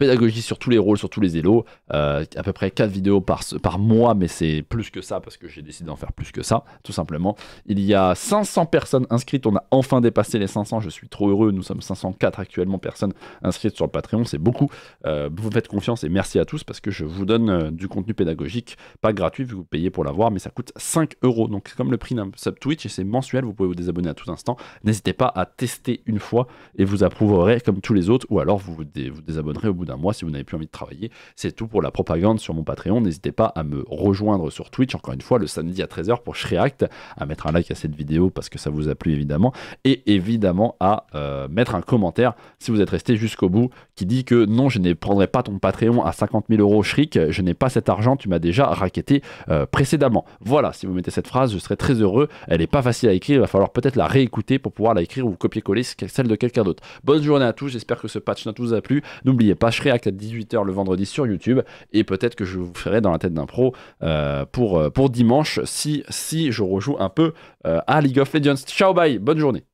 pédagogie sur tous les rôles, sur tous les élos, euh, à peu près 4 vidéos par, mois, mais c'est plus que ça parce que j'ai décidé d'en faire plus que ça, tout simplement. Il y a 500 personnes inscrites, on a enfin dépassé les 500, je suis trop heureux, nous sommes 504 actuellement personnes inscrites sur le Patreon, c'est beaucoup. Euh, vous faites confiance et merci à tous parce que je vous donne euh, du contenu pédagogique, pas gratuit vous payez pour l'avoir, mais ça coûte 5 euros, donc c'est comme le prix d'un sub Twitch et c'est mensuel, vous pouvez vous désabonner à tout instant. N'hésitez pas à tester une fois et vous approuverez comme tous les autres, ou alors vous vous, désabonnerez au bout mois si vous n'avez plus envie de travailler. C'est tout pour la propagande sur mon Patreon. N'hésitez pas à me rejoindre sur Twitch, encore une fois, le samedi à 13h pour Shreact, à mettre un like à cette vidéo parce que ça vous a plu évidemment, et évidemment à euh, mettre un commentaire si vous êtes resté jusqu'au bout qui dit que non, je ne prendrai pas ton Patreon à 50 000 euros, Shriek, je n'ai pas cet argent, tu m'as déjà racketté euh, précédemment. Voilà, si vous mettez cette phrase, je serai très heureux. Elle n'est pas facile à écrire, il va falloir peut-être la réécouter pour pouvoir la écrire ou copier-coller celle de quelqu'un d'autre. Bonne journée à tous, j'espère que ce patch note vous a plu. N'oubliez pas, à 18h le vendredi sur YouTube. Et peut-être que je vous ferai dans la tête d'un pro euh, pour, euh, pour dimanche si, si je rejoue un peu euh, à League of Legends. Ciao, bye, bonne journée.